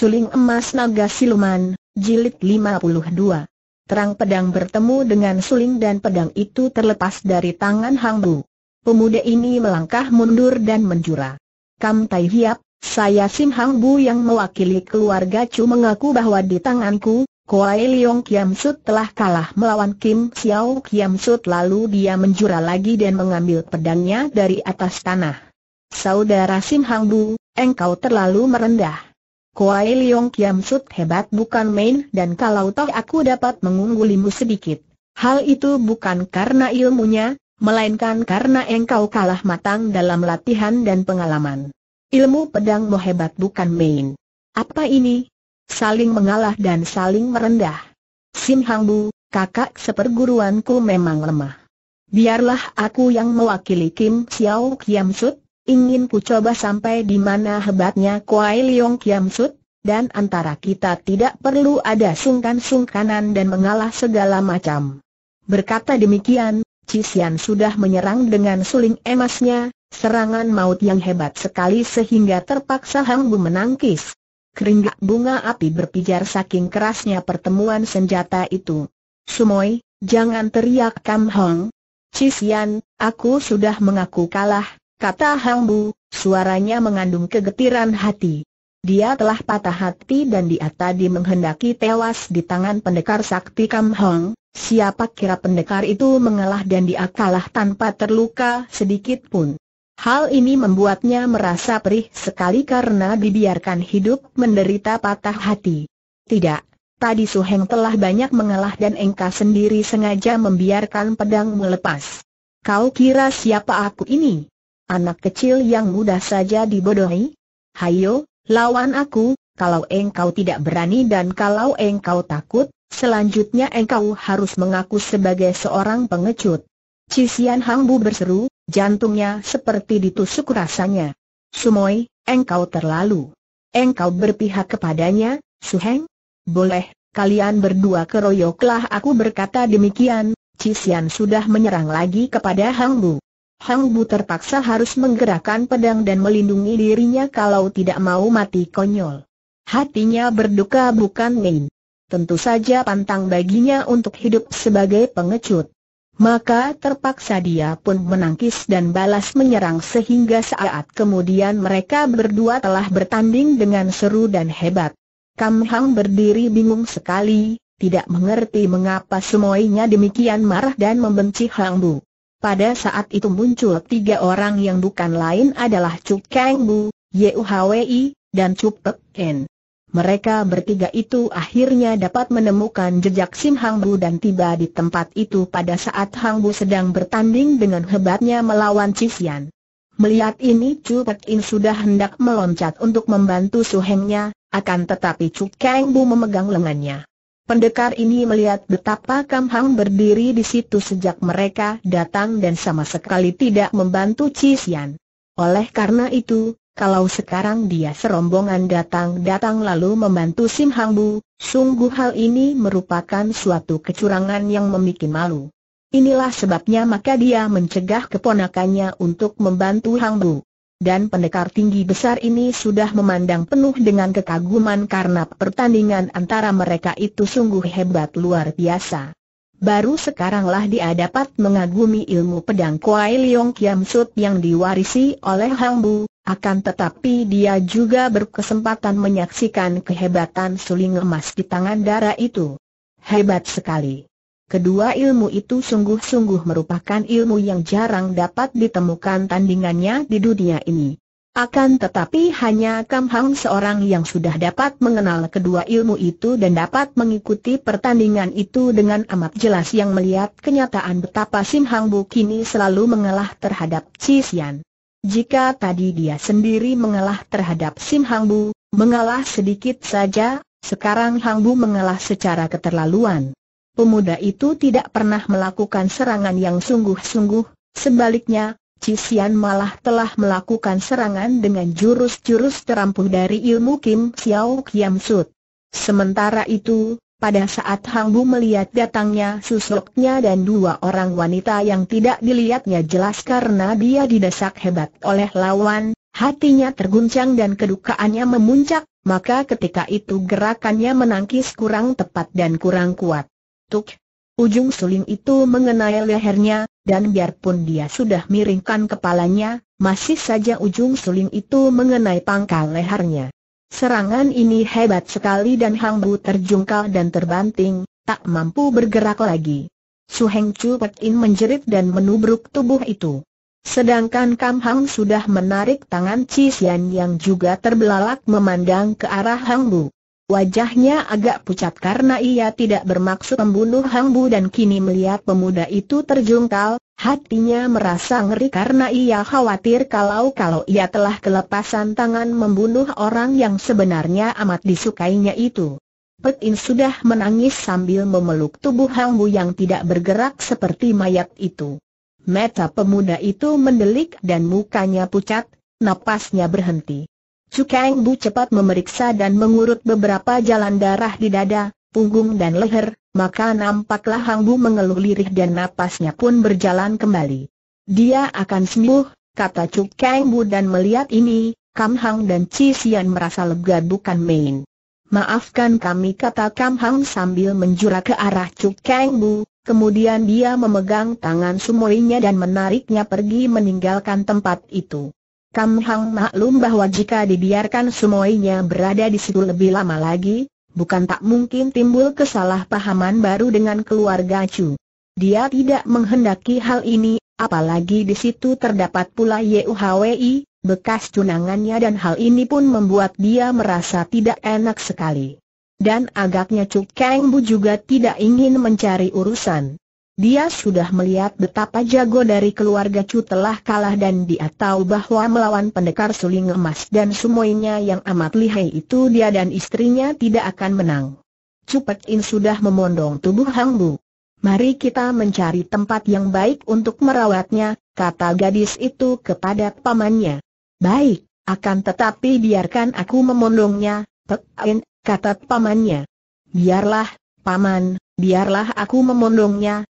Suling Emas Naga Siluman, Jilid 52 Terang pedang bertemu dengan suling dan pedang itu terlepas dari tangan Hang Bu. Pemuda ini melangkah mundur dan menjura. Kam Tai Hiap, saya Sim Hang Bu yang mewakili keluarga Chu mengaku bahwa di tanganku, Koai Leong Kiam Sut telah kalah melawan Kim Xiao Kiam Sut lalu dia menjura lagi dan mengambil pedangnya dari atas tanah. Saudara Sim Hang Bu, engkau terlalu merendah. Kuai Liong Kiam Sut hebat bukan main dan kalau toh aku dapat mengunggulimu sedikit. Hal itu bukan karena ilmunya, melainkan karena engkau kalah matang dalam latihan dan pengalaman. Ilmu pedangmu hebat bukan main. Apa ini? Saling mengalah dan saling merendah. Sim Hang Bu, kakak seperguruanku memang lemah. Biarlah aku yang mewakili Kim Xiao Kiam Sut, ingin ku coba sampai di mana hebatnya Kuai Leong Kiam Sut, dan antara kita tidak perlu ada sungkan-sungkanan dan mengalah segala macam. Berkata demikian, Cixian sudah menyerang dengan suling emasnya, serangan maut yang hebat sekali sehingga terpaksa Hang Bu menangkis. Keringat bunga api berpijar saking kerasnya pertemuan senjata itu. Sumoy, jangan teriak Kam Hong. Cixian, aku sudah mengaku kalah, kata Hang Bu, suaranya mengandung kegetiran hati. Dia telah patah hati dan dia tadi menghendaki tewas di tangan pendekar sakti Kam Hong, siapa kira pendekar itu mengalah dan dia kalah tanpa terluka sedikit pun. Hal ini membuatnya merasa perih sekali karena dibiarkan hidup menderita patah hati. Tidak, tadi Su Heng telah banyak mengalah dan Engka sendiri sengaja membiarkan pedang melepas. Kau kira siapa aku ini? Anak kecil yang mudah saja dibodohi? Hayo, lawan aku, kalau engkau tidak berani dan kalau engkau takut, selanjutnya engkau harus mengaku sebagai seorang pengecut. Cisian Hangbu berseru, jantungnya seperti ditusuk rasanya. Sumoy, engkau terlalu. Engkau berpihak kepadanya, Suheng? Boleh, kalian berdua keroyoklah aku berkata demikian, Cisian sudah menyerang lagi kepada Hangbu. Hang Bu terpaksa harus menggerakkan pedang dan melindungi dirinya kalau tidak mau mati konyol. Hatinya berduka bukan main. Tentu saja pantang baginya untuk hidup sebagai pengecut. Maka terpaksa dia pun menangkis dan balas menyerang sehingga saat kemudian mereka berdua telah bertanding dengan seru dan hebat. Kam Hang berdiri bingung sekali, tidak mengerti mengapa semuanya demikian marah dan membenci Hang Bu. Pada saat itu muncul tiga orang yang bukan lain adalah Chu Kang Bu, Yuhwi, dan Chu Pek En. Mereka bertiga itu akhirnya dapat menemukan jejak Sim Hang Bu dan tiba di tempat itu pada saat Hang Bu sedang bertanding dengan hebatnya melawan Cixian. Melihat ini Chu Pek In sudah hendak meloncat untuk membantu suhengnya, akan tetapi Chu Kang Bu memegang lengannya. Pendekar ini melihat betapa Kam Hang berdiri di situ sejak mereka datang dan sama sekali tidak membantu Cisian. Oleh karena itu, kalau sekarang dia serombongan datang-datang lalu membantu Sim Hang Bu, sungguh hal ini merupakan suatu kecurangan yang memikin malu. Inilah sebabnya maka dia mencegah keponakannya untuk membantu Hang Bu dan pendekar tinggi besar ini sudah memandang penuh dengan kekaguman karena pertandingan antara mereka itu sungguh hebat luar biasa. Baru sekaranglah dia dapat mengagumi ilmu pedang Kuai Leong Kiam Sut yang diwarisi oleh Hang Bu, akan tetapi dia juga berkesempatan menyaksikan kehebatan suling emas di tangan darah itu. Hebat sekali. Kedua ilmu itu sungguh-sungguh merupakan ilmu yang jarang dapat ditemukan tandingannya di dunia ini. Akan tetapi hanya Kam Hang seorang yang sudah dapat mengenal kedua ilmu itu dan dapat mengikuti pertandingan itu dengan amat jelas yang melihat kenyataan betapa Sim Hang Bu kini selalu mengalah terhadap Cisian. Jika tadi dia sendiri mengalah terhadap Sim Hang Bu, mengalah sedikit saja, sekarang Hang Bu mengalah secara keterlaluan pemuda itu tidak pernah melakukan serangan yang sungguh-sungguh, sebaliknya, Cisian malah telah melakukan serangan dengan jurus-jurus terampuh dari ilmu Kim Xiao Kiam Sud. Sementara itu, pada saat Hang Bu melihat datangnya susuknya dan dua orang wanita yang tidak dilihatnya jelas karena dia didesak hebat oleh lawan, hatinya terguncang dan kedukaannya memuncak, maka ketika itu gerakannya menangkis kurang tepat dan kurang kuat. Tuk! Ujung suling itu mengenai lehernya, dan biarpun dia sudah miringkan kepalanya, masih saja ujung suling itu mengenai pangkal lehernya. Serangan ini hebat sekali dan Hang Bu terjungkal dan terbanting, tak mampu bergerak lagi. Su Heng Chu Pek In menjerit dan menubruk tubuh itu. Sedangkan Kam Hang sudah menarik tangan Chi Xian yang juga terbelalak memandang ke arah Hang Bu. Wajahnya agak pucat karena ia tidak bermaksud membunuh Hang Bu dan kini melihat pemuda itu terjungkal, hatinya merasa ngeri karena ia khawatir kalau-kalau ia telah kelepasan tangan membunuh orang yang sebenarnya amat disukainya itu. Petin sudah menangis sambil memeluk tubuh Hang Bu yang tidak bergerak seperti mayat itu. Meta pemuda itu mendelik dan mukanya pucat, napasnya berhenti. Cukang Bu cepat memeriksa dan mengurut beberapa jalan darah di dada, punggung dan leher, maka nampaklah Hang Bu mengeluh lirih dan napasnya pun berjalan kembali. Dia akan sembuh, kata Cukang Bu dan melihat ini, Kam Hang dan Chi Sian merasa lega bukan main. Maafkan kami kata Kam Hang sambil menjura ke arah Cukang Bu, kemudian dia memegang tangan sumoinya dan menariknya pergi meninggalkan tempat itu. Kam Hang maklum bahwa jika dibiarkan semuanya berada di situ lebih lama lagi, bukan tak mungkin timbul kesalahpahaman baru dengan keluarga Chu. Dia tidak menghendaki hal ini, apalagi di situ terdapat pula Yuhwei, bekas tunangannya dan hal ini pun membuat dia merasa tidak enak sekali. Dan agaknya Chu Kang Bu juga tidak ingin mencari urusan. Dia sudah melihat betapa jago dari keluarga Chu telah kalah dan dia tahu bahwa melawan pendekar suling emas dan semuanya yang amat lihai itu dia dan istrinya tidak akan menang. Chu Pek In sudah memondong tubuh Hang Bu. Mari kita mencari tempat yang baik untuk merawatnya, kata gadis itu kepada pamannya. Baik, akan tetapi biarkan aku memondongnya, Pek In, kata pamannya. Biarlah, paman, biarlah aku memondongnya,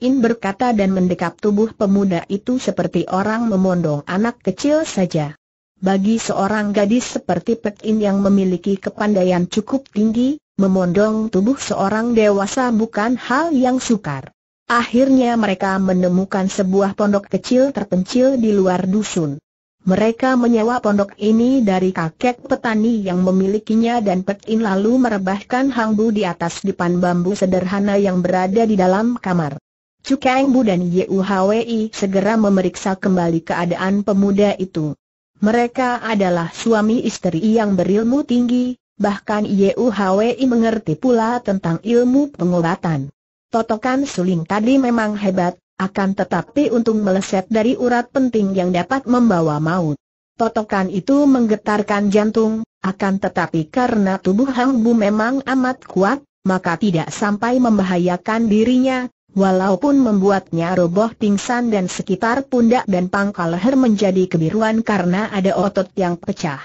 In berkata dan mendekap tubuh pemuda itu seperti orang memondong anak kecil saja. Bagi seorang gadis seperti Pek In yang memiliki kepandaian cukup tinggi, memondong tubuh seorang dewasa bukan hal yang sukar. Akhirnya mereka menemukan sebuah pondok kecil terpencil di luar dusun. Mereka menyewa pondok ini dari kakek petani yang memilikinya dan Pek In lalu merebahkan hangbu di atas dipan bambu sederhana yang berada di dalam kamar. Cukang Bu dan Yuhwi segera memeriksa kembali keadaan pemuda itu. Mereka adalah suami istri yang berilmu tinggi, bahkan Yuhwi mengerti pula tentang ilmu pengobatan. Totokan suling tadi memang hebat, akan tetapi untung meleset dari urat penting yang dapat membawa maut. Totokan itu menggetarkan jantung, akan tetapi karena tubuh Hang Bu memang amat kuat, maka tidak sampai membahayakan dirinya, Walaupun membuatnya roboh pingsan dan sekitar pundak dan pangkal leher menjadi kebiruan karena ada otot yang pecah.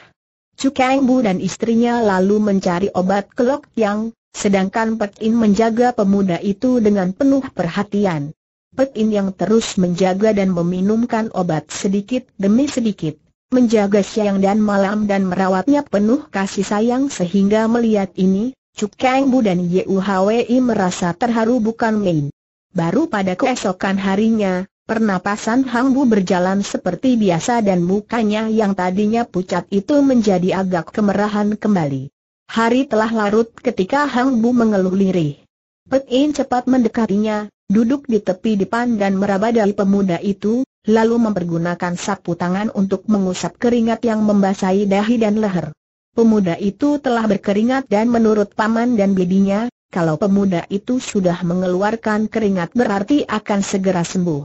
Cukeng Bu dan istrinya lalu mencari obat kelok yang, sedangkan Pek In menjaga pemuda itu dengan penuh perhatian. Pek In yang terus menjaga dan meminumkan obat sedikit demi sedikit, menjaga siang dan malam dan merawatnya penuh kasih sayang sehingga melihat ini, Cukeng Bu dan Yuhwi merasa terharu bukan main. Baru pada keesokan harinya, pernapasan Hang Bu berjalan seperti biasa dan mukanya yang tadinya pucat itu menjadi agak kemerahan kembali. Hari telah larut ketika Hang Bu mengeluh lirih. Pek In cepat mendekatinya, duduk di tepi depan dan meraba dari pemuda itu, lalu mempergunakan sapu tangan untuk mengusap keringat yang membasahi dahi dan leher. Pemuda itu telah berkeringat dan menurut paman dan bibinya, kalau pemuda itu sudah mengeluarkan keringat berarti akan segera sembuh.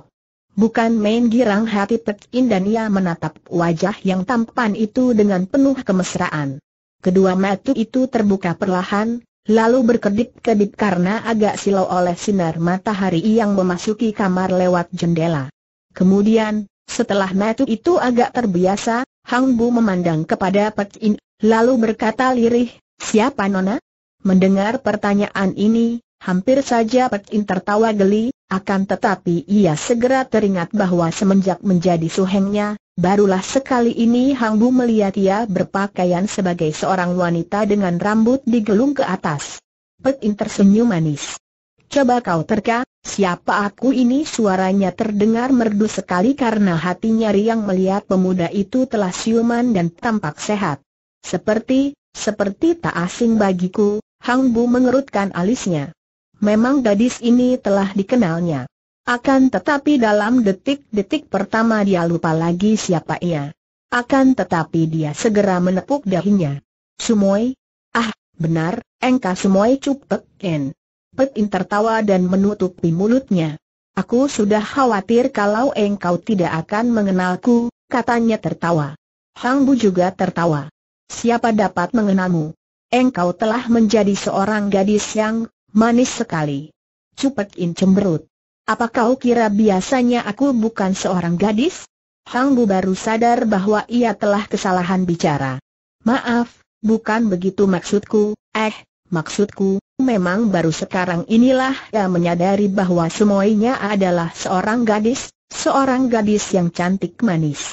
Bukan main girang hati Pek In dan ia menatap wajah yang tampan itu dengan penuh kemesraan. Kedua mata itu terbuka perlahan, lalu berkedip-kedip karena agak silau oleh sinar matahari yang memasuki kamar lewat jendela. Kemudian, setelah mata itu agak terbiasa, Hang Bu memandang kepada Pek In, lalu berkata lirih, Siapa Nona? Mendengar pertanyaan ini, hampir saja Pekin tertawa geli, akan tetapi ia segera teringat bahwa semenjak menjadi suhengnya, barulah sekali ini Hang Bu melihat ia berpakaian sebagai seorang wanita dengan rambut digelung ke atas. Pekin tersenyum manis. Coba kau terka, siapa aku ini suaranya terdengar merdu sekali karena hatinya riang melihat pemuda itu telah siuman dan tampak sehat. Seperti, seperti tak asing bagiku, Hang Bu mengerutkan alisnya. Memang gadis ini telah dikenalnya. Akan tetapi dalam detik-detik pertama dia lupa lagi siapa ia. Akan tetapi dia segera menepuk dahinya. Sumoy? Ah, benar, engkau Sumoy cupek en. Pek In tertawa dan menutupi mulutnya. Aku sudah khawatir kalau engkau tidak akan mengenalku, katanya tertawa. Hang Bu juga tertawa. Siapa dapat mengenalmu? Engkau telah menjadi seorang gadis yang manis sekali. Cupek In cemberut. Apa kau kira biasanya aku bukan seorang gadis? Hang Bu baru sadar bahwa ia telah kesalahan bicara. Maaf, bukan begitu maksudku, eh, maksudku, memang baru sekarang inilah ia menyadari bahwa semuanya adalah seorang gadis, seorang gadis yang cantik manis.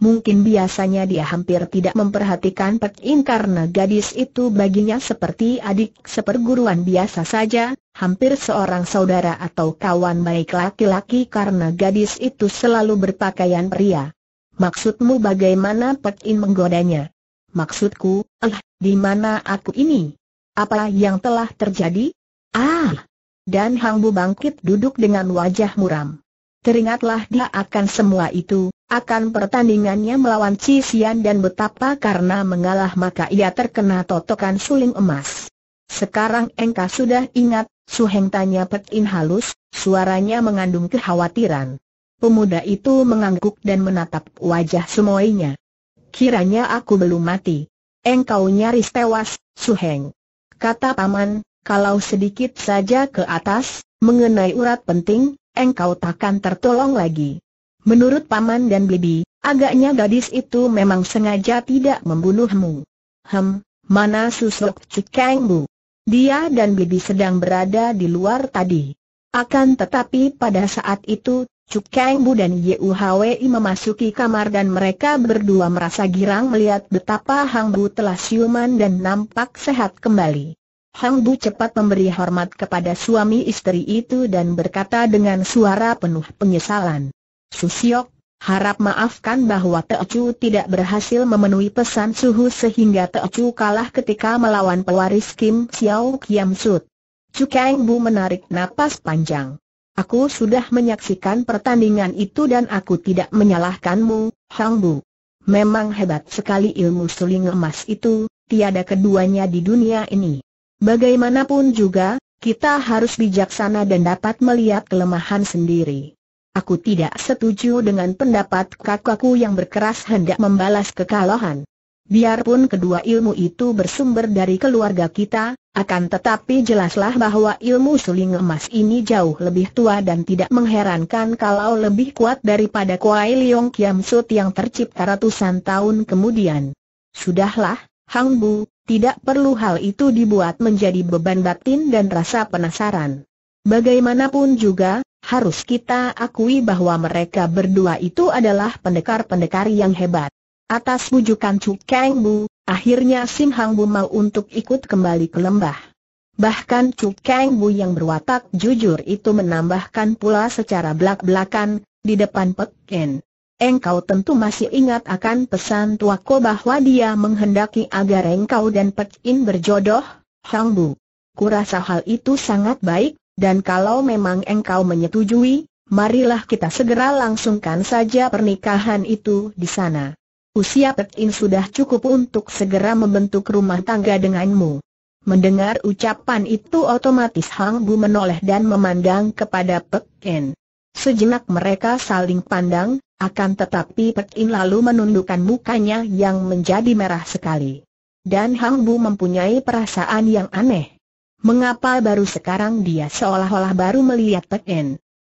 Mungkin biasanya dia hampir tidak memperhatikan Pek In karena gadis itu baginya seperti adik seperguruan biasa saja, hampir seorang saudara atau kawan baik laki-laki karena gadis itu selalu berpakaian pria. Maksudmu bagaimana Pek In menggodanya? Maksudku, eh, di mana aku ini? Apa yang telah terjadi? Ah! Dan Hang Bu bangkit duduk dengan wajah muram. Teringatlah dia akan semua itu, akan pertandingannya melawan Cisian dan betapa karena mengalah maka ia terkena totokan suling emas. Sekarang engkau sudah ingat, Suheng tanya Petin halus, suaranya mengandung kekhawatiran. Pemuda itu mengangguk dan menatap wajah semuanya. Kiranya aku belum mati. Engkau nyaris tewas, Suheng. Kata paman, kalau sedikit saja ke atas, mengenai urat penting, engkau takkan tertolong lagi. Menurut Paman dan Bibi, agaknya gadis itu memang sengaja tidak membunuhmu. Hem, mana susuk Cukeng Bu? Dia dan Bibi sedang berada di luar tadi. Akan tetapi pada saat itu, Cukeng Bu dan Yuhwei memasuki kamar dan mereka berdua merasa girang melihat betapa Hang Bu telah siuman dan nampak sehat kembali. Hang Bu cepat memberi hormat kepada suami istri itu dan berkata dengan suara penuh penyesalan. Susiok, harap maafkan bahwa Teocu tidak berhasil memenuhi pesan suhu sehingga Teocu kalah ketika melawan pewaris Kim Xiao Kiam Sut. Cukeng Bu menarik napas panjang. Aku sudah menyaksikan pertandingan itu dan aku tidak menyalahkanmu, Hang Bu. Memang hebat sekali ilmu suling emas itu, tiada keduanya di dunia ini. Bagaimanapun juga, kita harus bijaksana dan dapat melihat kelemahan sendiri. Aku tidak setuju dengan pendapat kakakku yang berkeras hendak membalas kekalahan. Biarpun kedua ilmu itu bersumber dari keluarga kita, akan tetapi jelaslah bahwa ilmu suling emas ini jauh lebih tua dan tidak mengherankan kalau lebih kuat daripada Kuai Leong Kiam Sut yang tercipta ratusan tahun kemudian. Sudahlah, Hang Bu, tidak perlu hal itu dibuat menjadi beban batin dan rasa penasaran. Bagaimanapun juga, harus kita akui bahwa mereka berdua itu adalah pendekar-pendekar yang hebat. Atas bujukan Chu Kang Bu, akhirnya Sim Hang Bu mau untuk ikut kembali ke lembah. Bahkan Chu Kang Bu yang berwatak jujur itu menambahkan pula secara belak-belakan, di depan Pek Engkau tentu masih ingat akan pesan tuaku bahwa dia menghendaki agar engkau dan Pek berjodoh, Hang Bu. Kurasa hal itu sangat baik, dan kalau memang engkau menyetujui, marilah kita segera langsungkan saja pernikahan itu di sana. Usia Pek sudah cukup untuk segera membentuk rumah tangga denganmu. Mendengar ucapan itu otomatis Hang Bu menoleh dan memandang kepada Pek Sejenak mereka saling pandang, akan tetapi Pek lalu menundukkan mukanya yang menjadi merah sekali. Dan Hang Bu mempunyai perasaan yang aneh. Mengapa baru sekarang dia seolah-olah baru melihat Pek En?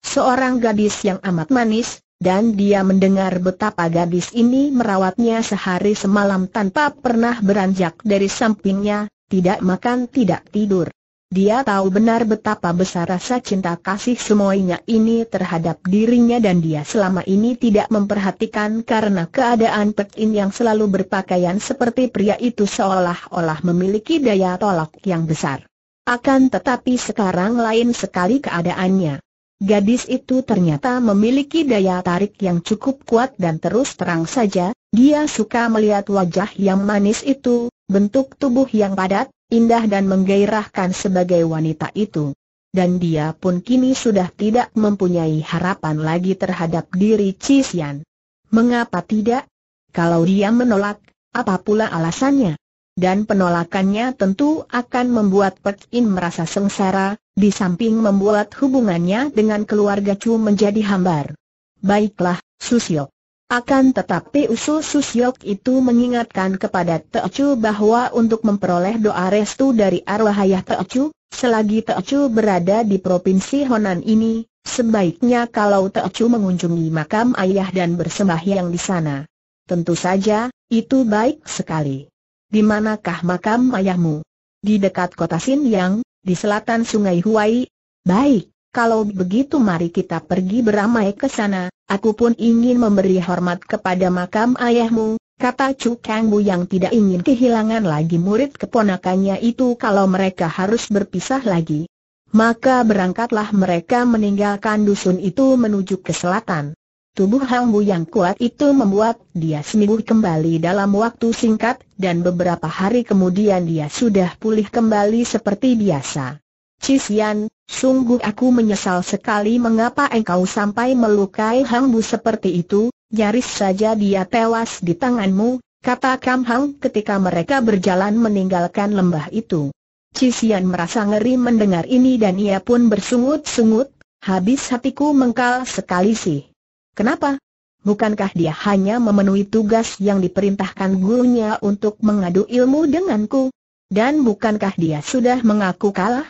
Seorang gadis yang amat manis, dan dia mendengar betapa gadis ini merawatnya sehari semalam tanpa pernah beranjak dari sampingnya, tidak makan tidak tidur. Dia tahu benar betapa besar rasa cinta kasih semuanya ini terhadap dirinya dan dia selama ini tidak memperhatikan karena keadaan Petin yang selalu berpakaian seperti pria itu seolah-olah memiliki daya tolak yang besar. Akan tetapi sekarang lain sekali keadaannya. Gadis itu ternyata memiliki daya tarik yang cukup kuat dan terus terang saja, dia suka melihat wajah yang manis itu, bentuk tubuh yang padat, indah dan menggairahkan sebagai wanita itu. Dan dia pun kini sudah tidak mempunyai harapan lagi terhadap diri Cisian. Mengapa tidak? Kalau dia menolak, apa pula alasannya? dan penolakannya tentu akan membuat Pek In merasa sengsara, di samping membuat hubungannya dengan keluarga Chu menjadi hambar. Baiklah, Susyok. Akan tetapi usul Susyok itu mengingatkan kepada Teocu bahwa untuk memperoleh doa restu dari arwah ayah Teocu, selagi Teocu berada di provinsi Honan ini, sebaiknya kalau Teocu mengunjungi makam ayah dan bersembahyang di sana. Tentu saja, itu baik sekali. Di manakah makam ayahmu? Di dekat kota Xinyang, di selatan sungai Huai. Baik, kalau begitu mari kita pergi beramai ke sana, aku pun ingin memberi hormat kepada makam ayahmu, kata Chu Kang Bu yang tidak ingin kehilangan lagi murid keponakannya itu kalau mereka harus berpisah lagi. Maka berangkatlah mereka meninggalkan dusun itu menuju ke selatan. Tubuh Hangbu yang kuat itu membuat dia sembuh kembali dalam waktu singkat, dan beberapa hari kemudian dia sudah pulih kembali seperti biasa. Cisian, sungguh aku menyesal sekali mengapa engkau sampai melukai Hangbu seperti itu, nyaris saja dia tewas di tanganmu, kata Kam Hang ketika mereka berjalan meninggalkan lembah itu. Cisian merasa ngeri mendengar ini dan ia pun bersungut-sungut, habis hatiku mengkal sekali sih. Kenapa? Bukankah dia hanya memenuhi tugas yang diperintahkan gurunya untuk mengadu ilmu denganku? Dan bukankah dia sudah mengaku kalah?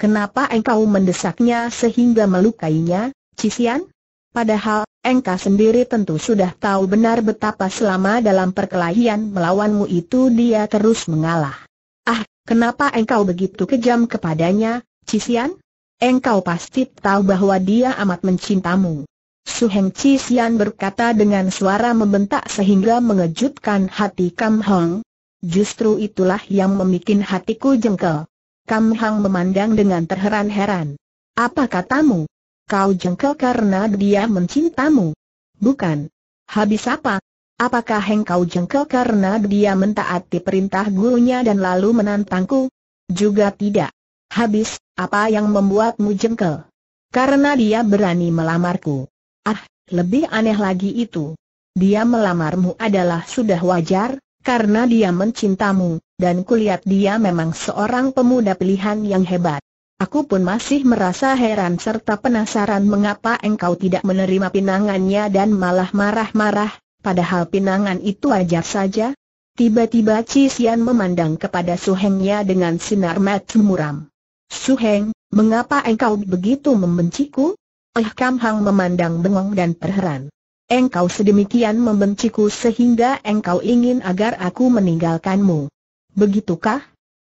Kenapa engkau mendesaknya sehingga melukainya, Cisian? Padahal, engkau sendiri tentu sudah tahu benar betapa selama dalam perkelahian melawanmu itu dia terus mengalah. Ah, kenapa engkau begitu kejam kepadanya, Cisian? Engkau pasti tahu bahwa dia amat mencintamu. Su Heng Chi Sian berkata dengan suara membentak sehingga mengejutkan hati Kam Hong. Justru itulah yang memikin hatiku jengkel. Kam Hong memandang dengan terheran-heran. Apa katamu? Kau jengkel karena dia mencintamu? Bukan. Habis apa? Apakah kau jengkel karena dia mentaati perintah gurunya dan lalu menantangku? Juga tidak. Habis, apa yang membuatmu jengkel? Karena dia berani melamarku. Ah, lebih aneh lagi itu. Dia melamarmu adalah sudah wajar, karena dia mencintamu, dan kulihat dia memang seorang pemuda pilihan yang hebat. Aku pun masih merasa heran serta penasaran mengapa engkau tidak menerima pinangannya dan malah marah-marah, padahal pinangan itu wajar saja. Tiba-tiba Cisian memandang kepada Suhengnya dengan sinar mata muram. Suheng, mengapa engkau begitu membenciku? Eh Kam Hang memandang bengong dan terheran. Engkau sedemikian membenciku sehingga engkau ingin agar aku meninggalkanmu. Begitukah?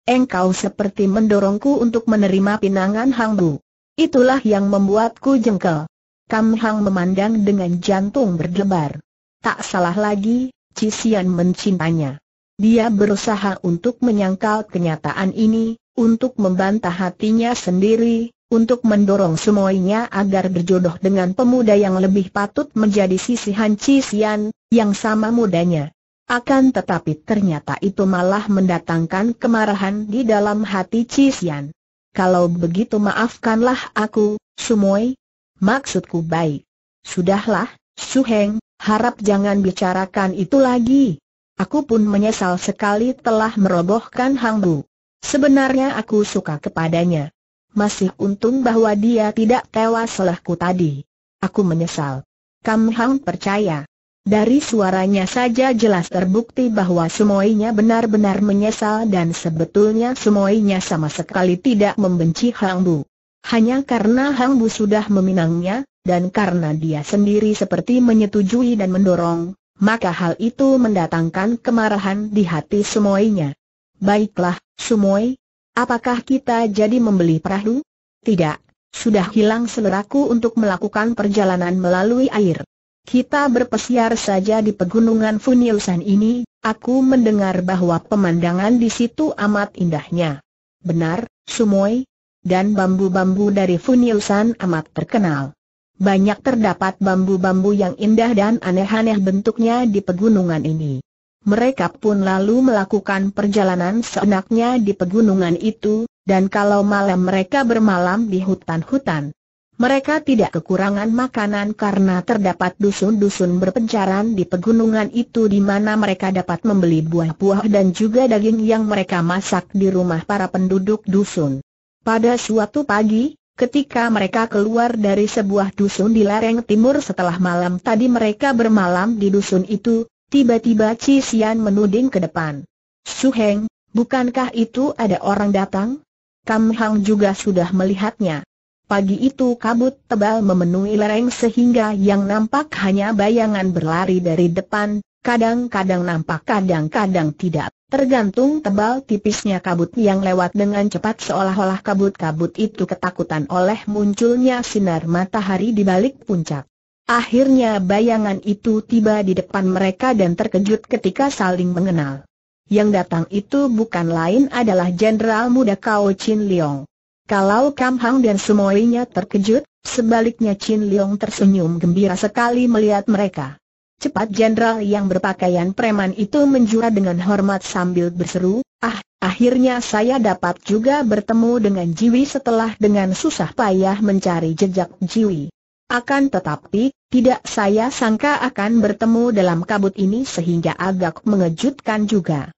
Engkau seperti mendorongku untuk menerima pinangan Hang Bu. Itulah yang membuatku jengkel. Kam Hang memandang dengan jantung berdebar. Tak salah lagi, Cisian mencintanya. Dia berusaha untuk menyangkal kenyataan ini, untuk membantah hatinya sendiri, untuk mendorong semuanya agar berjodoh dengan pemuda yang lebih patut menjadi sisi Han Chi Sian, yang sama mudanya. Akan tetapi ternyata itu malah mendatangkan kemarahan di dalam hati Chi Sian. Kalau begitu maafkanlah aku, Sumoy. Maksudku baik. Sudahlah, Su Heng, harap jangan bicarakan itu lagi. Aku pun menyesal sekali telah merobohkan Hang Bu. Sebenarnya aku suka kepadanya. Masih untung bahwa dia tidak tewas selahku tadi. Aku menyesal. Kam Hang percaya. Dari suaranya saja jelas terbukti bahwa semuanya benar-benar menyesal dan sebetulnya semuanya sama sekali tidak membenci Hang Bu. Hanya karena Hang Bu sudah meminangnya, dan karena dia sendiri seperti menyetujui dan mendorong, maka hal itu mendatangkan kemarahan di hati semuanya. Baiklah, Sumoi, Apakah kita jadi membeli perahu? Tidak, sudah hilang seleraku untuk melakukan perjalanan melalui air. Kita berpesiar saja di pegunungan Funiusan ini, aku mendengar bahwa pemandangan di situ amat indahnya. Benar, Sumoy, dan bambu-bambu dari Funiusan amat terkenal. Banyak terdapat bambu-bambu yang indah dan aneh-aneh bentuknya di pegunungan ini mereka pun lalu melakukan perjalanan seenaknya di pegunungan itu, dan kalau malam mereka bermalam di hutan-hutan. Mereka tidak kekurangan makanan karena terdapat dusun-dusun berpencaran di pegunungan itu di mana mereka dapat membeli buah-buah dan juga daging yang mereka masak di rumah para penduduk dusun. Pada suatu pagi, Ketika mereka keluar dari sebuah dusun di lereng timur setelah malam tadi mereka bermalam di dusun itu, Tiba-tiba Ci Xian menuding ke depan. Su Heng, bukankah itu ada orang datang? Kam Hang juga sudah melihatnya. Pagi itu kabut tebal memenuhi lereng sehingga yang nampak hanya bayangan berlari dari depan, kadang-kadang nampak kadang-kadang tidak. Tergantung tebal tipisnya kabut yang lewat dengan cepat seolah-olah kabut-kabut itu ketakutan oleh munculnya sinar matahari di balik puncak. Akhirnya bayangan itu tiba di depan mereka dan terkejut ketika saling mengenal. Yang datang itu bukan lain adalah Jenderal Muda Kao Chin Leong. Kalau Kam Hang dan semuanya terkejut, sebaliknya Chin Leong tersenyum gembira sekali melihat mereka. Cepat jenderal yang berpakaian preman itu menjura dengan hormat sambil berseru, ah, akhirnya saya dapat juga bertemu dengan Jiwi setelah dengan susah payah mencari jejak Jiwi. Akan tetapi, tidak saya sangka akan bertemu dalam kabut ini sehingga agak mengejutkan juga.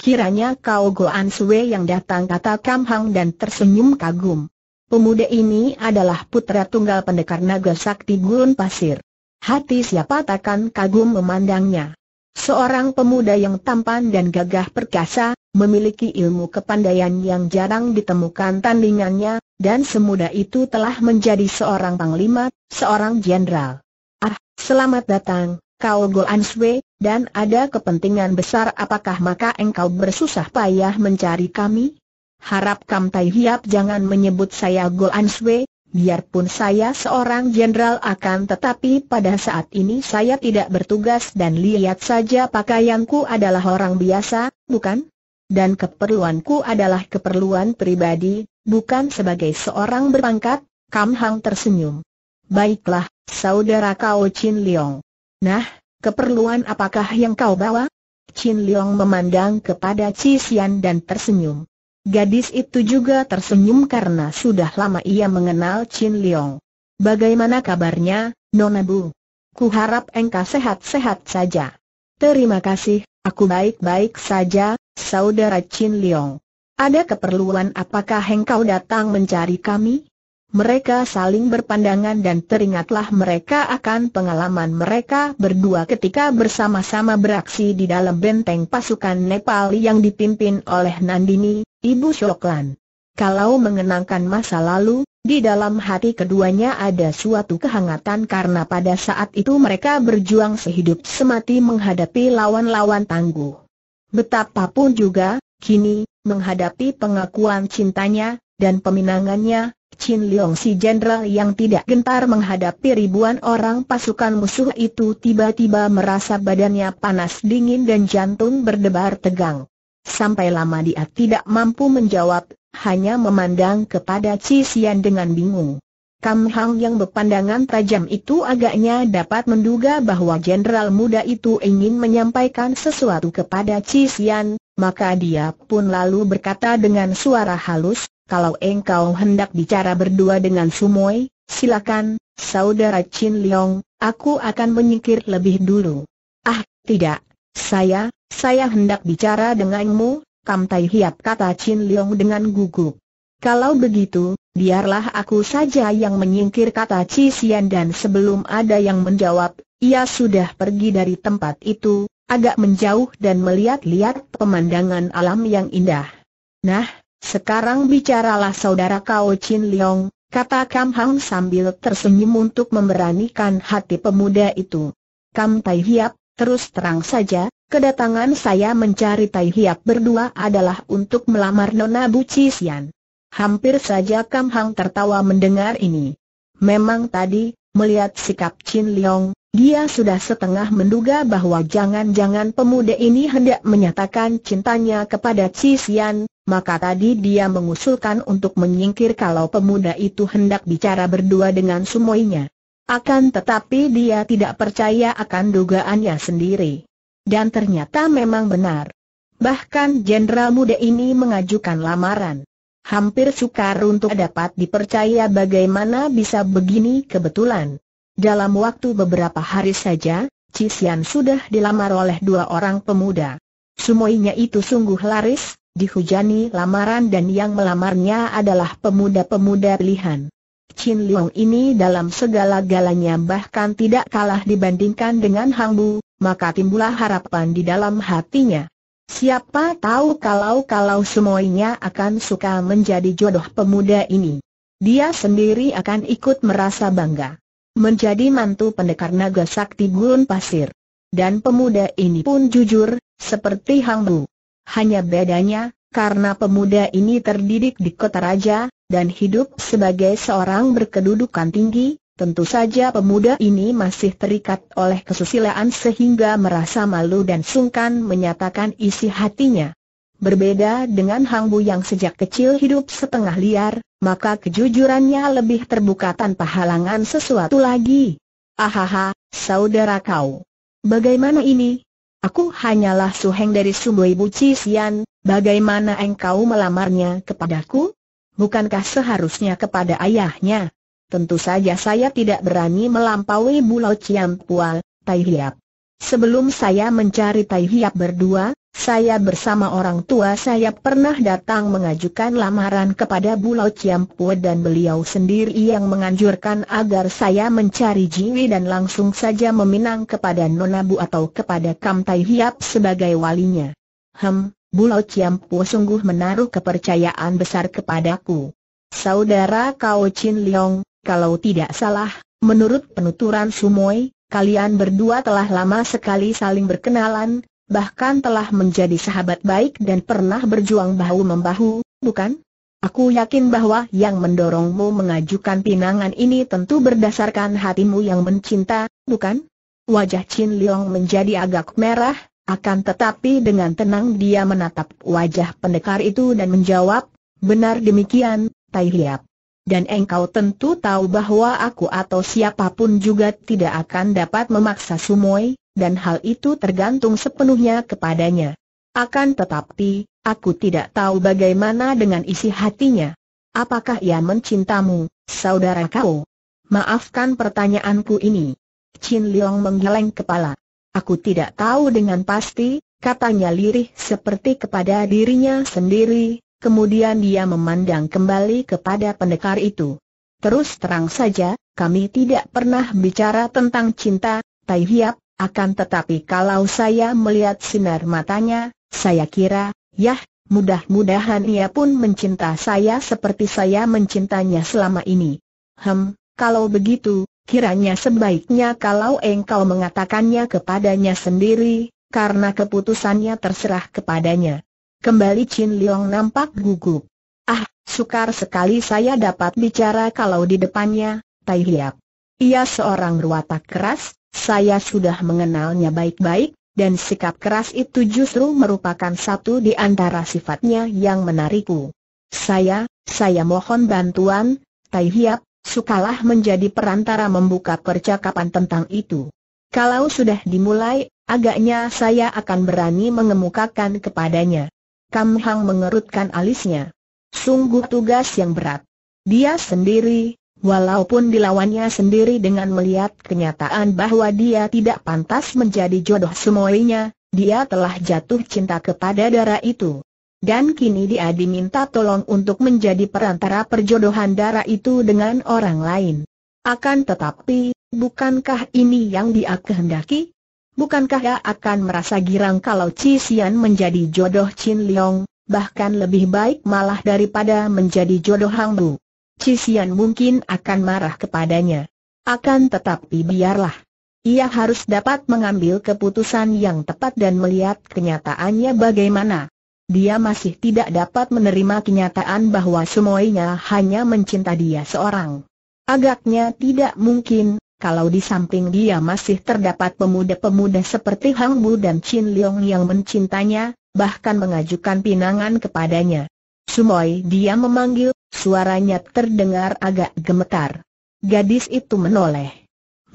Kiranya kau Goan Sue yang datang kata Kam Hang dan tersenyum kagum. Pemuda ini adalah putra tunggal pendekar naga sakti Gurun Pasir. Hati siapa takkan kagum memandangnya. Seorang pemuda yang tampan dan gagah perkasa, memiliki ilmu kepandaian yang jarang ditemukan tandingannya, dan semuda itu telah menjadi seorang panglima, seorang jenderal. Selamat datang, kau Goan Swe, dan ada kepentingan besar apakah maka engkau bersusah payah mencari kami? Harap Kam Tai Hiap jangan menyebut saya Goan Swe, biarpun saya seorang jenderal akan tetapi pada saat ini saya tidak bertugas dan lihat saja pakaianku adalah orang biasa, bukan? Dan keperluanku adalah keperluan pribadi, bukan sebagai seorang berpangkat, Kam Hang tersenyum. Baiklah, saudara kau Chin Leong. Nah, keperluan apakah yang kau bawa? Chin Leong memandang kepada Cisian dan tersenyum. Gadis itu juga tersenyum karena sudah lama ia mengenal Chin Leong. Bagaimana kabarnya, Nona Bu? Ku harap engkau sehat-sehat saja. Terima kasih, aku baik-baik saja, saudara Chin Leong. Ada keperluan apakah engkau datang mencari kami? Mereka saling berpandangan dan teringatlah mereka akan pengalaman mereka berdua ketika bersama-sama beraksi di dalam benteng pasukan Nepal yang dipimpin oleh Nandini, Ibu Shoklan. Kalau mengenangkan masa lalu, di dalam hati keduanya ada suatu kehangatan karena pada saat itu mereka berjuang sehidup semati menghadapi lawan-lawan tangguh. Betapapun juga, kini, menghadapi pengakuan cintanya, dan peminangannya, Chin Leong si jenderal yang tidak gentar menghadapi ribuan orang pasukan musuh itu tiba-tiba merasa badannya panas dingin dan jantung berdebar tegang. Sampai lama dia tidak mampu menjawab, hanya memandang kepada Chi Xian dengan bingung. Kam Hang yang berpandangan tajam itu agaknya dapat menduga bahwa jenderal muda itu ingin menyampaikan sesuatu kepada Chi Xian, maka dia pun lalu berkata dengan suara halus, kalau engkau hendak bicara berdua dengan Sumoy, silakan, saudara Chin Leong, aku akan menyingkir lebih dulu. Ah, tidak, saya, saya hendak bicara denganmu, Kam Tai Hiap kata Chin Leong dengan gugup. Kalau begitu, biarlah aku saja yang menyingkir kata Chi Xian dan sebelum ada yang menjawab, ia sudah pergi dari tempat itu, agak menjauh dan melihat-lihat pemandangan alam yang indah. Nah, sekarang bicaralah saudara kau Chin Leong, kata Kam Hang sambil tersenyum untuk memberanikan hati pemuda itu. Kam Tai Hiap, terus terang saja, kedatangan saya mencari Tai Hiap berdua adalah untuk melamar Nona Bu Cisian. Hampir saja Kam Hang tertawa mendengar ini. Memang tadi, melihat sikap Chin Leong, dia sudah setengah menduga bahwa jangan-jangan pemuda ini hendak menyatakan cintanya kepada Cisian, maka tadi dia mengusulkan untuk menyingkir kalau pemuda itu hendak bicara berdua dengan sumoinya. Akan tetapi dia tidak percaya akan dugaannya sendiri. Dan ternyata memang benar. Bahkan jenderal muda ini mengajukan lamaran. Hampir sukar untuk dapat dipercaya bagaimana bisa begini kebetulan. Dalam waktu beberapa hari saja, Cixian sudah dilamar oleh dua orang pemuda. Semuanya itu sungguh laris, dihujani lamaran dan yang melamarnya adalah pemuda-pemuda pilihan. Chin Liang ini dalam segala galanya bahkan tidak kalah dibandingkan dengan Hang Bu, maka timbullah harapan di dalam hatinya. Siapa tahu kalau-kalau semuanya akan suka menjadi jodoh pemuda ini. Dia sendiri akan ikut merasa bangga menjadi mantu pendekar naga sakti gurun pasir. Dan pemuda ini pun jujur, seperti Hang Bu. Hanya bedanya, karena pemuda ini terdidik di kota raja, dan hidup sebagai seorang berkedudukan tinggi, tentu saja pemuda ini masih terikat oleh kesusilaan sehingga merasa malu dan sungkan menyatakan isi hatinya. Berbeda dengan Hang Bu yang sejak kecil hidup setengah liar, maka kejujurannya lebih terbuka tanpa halangan sesuatu lagi. Ahaha, saudara kau. Bagaimana ini? Aku hanyalah suheng dari Sumboi Buci Sian, bagaimana engkau melamarnya kepadaku? Bukankah seharusnya kepada ayahnya? Tentu saja saya tidak berani melampaui Bulau Ciampual, Tai Hiap. Sebelum saya mencari Tai Hiap berdua, saya bersama orang tua saya pernah datang mengajukan lamaran kepada Bulau Ciampu dan beliau sendiri yang menganjurkan agar saya mencari Jiwi dan langsung saja meminang kepada Nonabu atau kepada Kam Tai Hiap sebagai walinya. Hem, Bulau Ciampu sungguh menaruh kepercayaan besar kepadaku. Saudara Kau Chin Leong, kalau tidak salah, menurut penuturan Sumoi, kalian berdua telah lama sekali saling berkenalan, bahkan telah menjadi sahabat baik dan pernah berjuang bahu-membahu, bukan? Aku yakin bahwa yang mendorongmu mengajukan pinangan ini tentu berdasarkan hatimu yang mencinta, bukan? Wajah Chin Leong menjadi agak merah, akan tetapi dengan tenang dia menatap wajah pendekar itu dan menjawab, benar demikian, Tai Liap dan engkau tentu tahu bahwa aku atau siapapun juga tidak akan dapat memaksa Sumoi, dan hal itu tergantung sepenuhnya kepadanya. Akan tetapi, aku tidak tahu bagaimana dengan isi hatinya. Apakah ia mencintamu, saudara kau? Maafkan pertanyaanku ini. Chin Liang menggeleng kepala. Aku tidak tahu dengan pasti, katanya lirih seperti kepada dirinya sendiri, kemudian dia memandang kembali kepada pendekar itu. Terus terang saja, kami tidak pernah bicara tentang cinta, Tai Hiap, akan tetapi kalau saya melihat sinar matanya, saya kira, yah, mudah-mudahan ia pun mencinta saya seperti saya mencintanya selama ini. Hem, kalau begitu, kiranya sebaiknya kalau engkau mengatakannya kepadanya sendiri, karena keputusannya terserah kepadanya. Kembali Chin Leong nampak gugup. Ah, sukar sekali saya dapat bicara kalau di depannya, Tai Hiap. Ia seorang ruwatak keras, saya sudah mengenalnya baik-baik, dan sikap keras itu justru merupakan satu di antara sifatnya yang menarikku. Saya, saya mohon bantuan, Tai Hiap, sukalah menjadi perantara membuka percakapan tentang itu. Kalau sudah dimulai, agaknya saya akan berani mengemukakan kepadanya. Kam Hang mengerutkan alisnya. Sungguh tugas yang berat. Dia sendiri, walaupun dilawannya sendiri dengan melihat kenyataan bahwa dia tidak pantas menjadi jodoh semuanya, dia telah jatuh cinta kepada darah itu. Dan kini dia diminta tolong untuk menjadi perantara perjodohan darah itu dengan orang lain. Akan tetapi, bukankah ini yang dia kehendaki? bukankah ia akan merasa girang kalau Chi Xian menjadi jodoh Chin Leong, bahkan lebih baik malah daripada menjadi jodoh Hang Bu. Chi Xian mungkin akan marah kepadanya. Akan tetapi biarlah. Ia harus dapat mengambil keputusan yang tepat dan melihat kenyataannya bagaimana. Dia masih tidak dapat menerima kenyataan bahwa semuanya hanya mencinta dia seorang. Agaknya tidak mungkin, kalau di samping dia masih terdapat pemuda-pemuda seperti Hang Bu dan Chin Leong yang mencintanya, bahkan mengajukan pinangan kepadanya. Sumoi dia memanggil, suaranya terdengar agak gemetar. Gadis itu menoleh.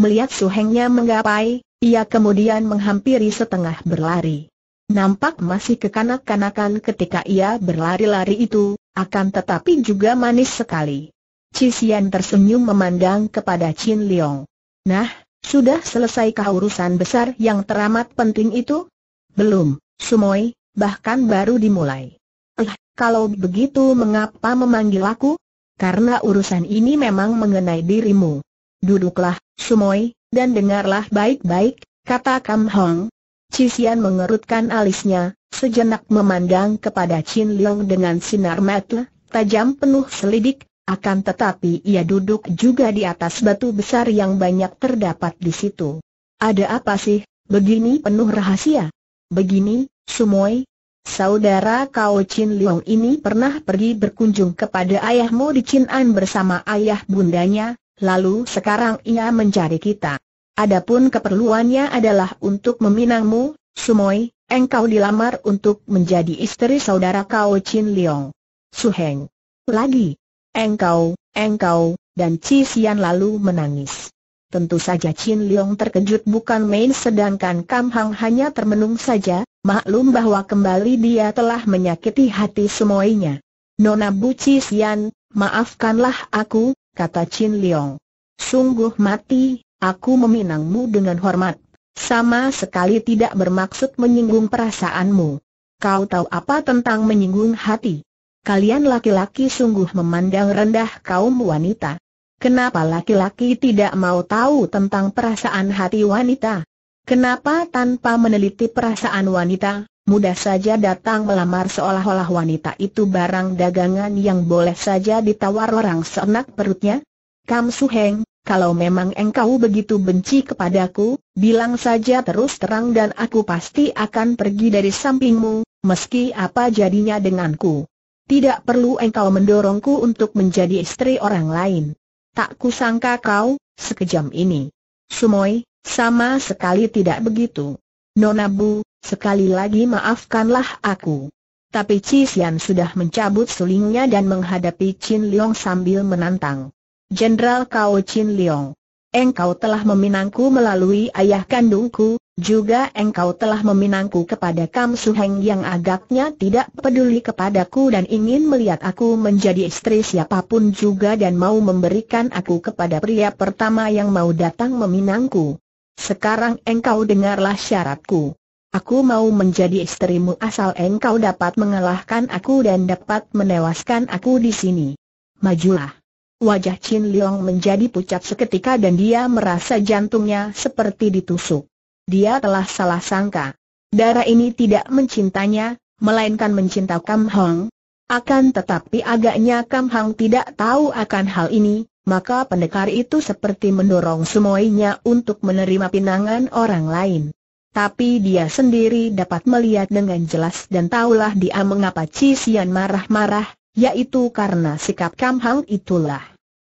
Melihat suhengnya menggapai, ia kemudian menghampiri setengah berlari. Nampak masih kekanak-kanakan ketika ia berlari-lari itu, akan tetapi juga manis sekali. Cisian tersenyum memandang kepada Chin Leong. Nah, sudah selesaikah urusan besar yang teramat penting itu? Belum, Sumoy, bahkan baru dimulai. Eh, kalau begitu mengapa memanggil aku? Karena urusan ini memang mengenai dirimu. Duduklah, Sumoy, dan dengarlah baik-baik, kata Kam Hong. Cisian mengerutkan alisnya, sejenak memandang kepada Chin Leong dengan sinar mata tajam penuh selidik, akan tetapi ia duduk juga di atas batu besar yang banyak terdapat di situ. Ada apa sih, begini penuh rahasia? Begini, Sumoi, Saudara kau Chin Leong ini pernah pergi berkunjung kepada ayahmu di Chin'an bersama ayah bundanya, lalu sekarang ia mencari kita. Adapun keperluannya adalah untuk meminangmu, Sumoi. engkau dilamar untuk menjadi istri saudara kau Chin Leong. Suheng. Lagi, Engkau, engkau, dan Ci Xian lalu menangis. Tentu saja Chin Leong terkejut bukan main sedangkan Kam Hang hanya termenung saja, maklum bahwa kembali dia telah menyakiti hati semuanya. Nona Bu Ci Xian, maafkanlah aku, kata Chin Leong. Sungguh mati, aku meminangmu dengan hormat. Sama sekali tidak bermaksud menyinggung perasaanmu. Kau tahu apa tentang menyinggung hati? Kalian laki-laki sungguh memandang rendah kaum wanita. Kenapa laki-laki tidak mau tahu tentang perasaan hati wanita? Kenapa tanpa meneliti perasaan wanita, mudah saja datang melamar seolah-olah wanita itu barang dagangan yang boleh saja ditawar orang senak perutnya? Kam Suheng, kalau memang engkau begitu benci kepadaku, bilang saja terus terang dan aku pasti akan pergi dari sampingmu, meski apa jadinya denganku. Tidak perlu engkau mendorongku untuk menjadi istri orang lain. Tak kusangka kau, sekejam ini. Sumoy, sama sekali tidak begitu. Nona Bu, sekali lagi maafkanlah aku. Tapi Cisian sudah mencabut sulingnya dan menghadapi Chin Leong sambil menantang. Jenderal kau Chin Leong, engkau telah meminangku melalui ayah kandungku, juga engkau telah meminangku kepada Kam Suheng yang agaknya tidak peduli kepadaku dan ingin melihat aku menjadi istri siapapun juga dan mau memberikan aku kepada pria pertama yang mau datang meminangku. Sekarang engkau dengarlah syaratku. Aku mau menjadi istrimu asal engkau dapat mengalahkan aku dan dapat menewaskan aku di sini. Majulah. Wajah Chin Leong menjadi pucat seketika dan dia merasa jantungnya seperti ditusuk dia telah salah sangka. Darah ini tidak mencintanya, melainkan mencinta Kam Hong. Akan tetapi agaknya Kam Hang tidak tahu akan hal ini, maka pendekar itu seperti mendorong semuanya untuk menerima pinangan orang lain. Tapi dia sendiri dapat melihat dengan jelas dan tahulah dia mengapa Cisian marah-marah, yaitu karena sikap Kam Hang itulah.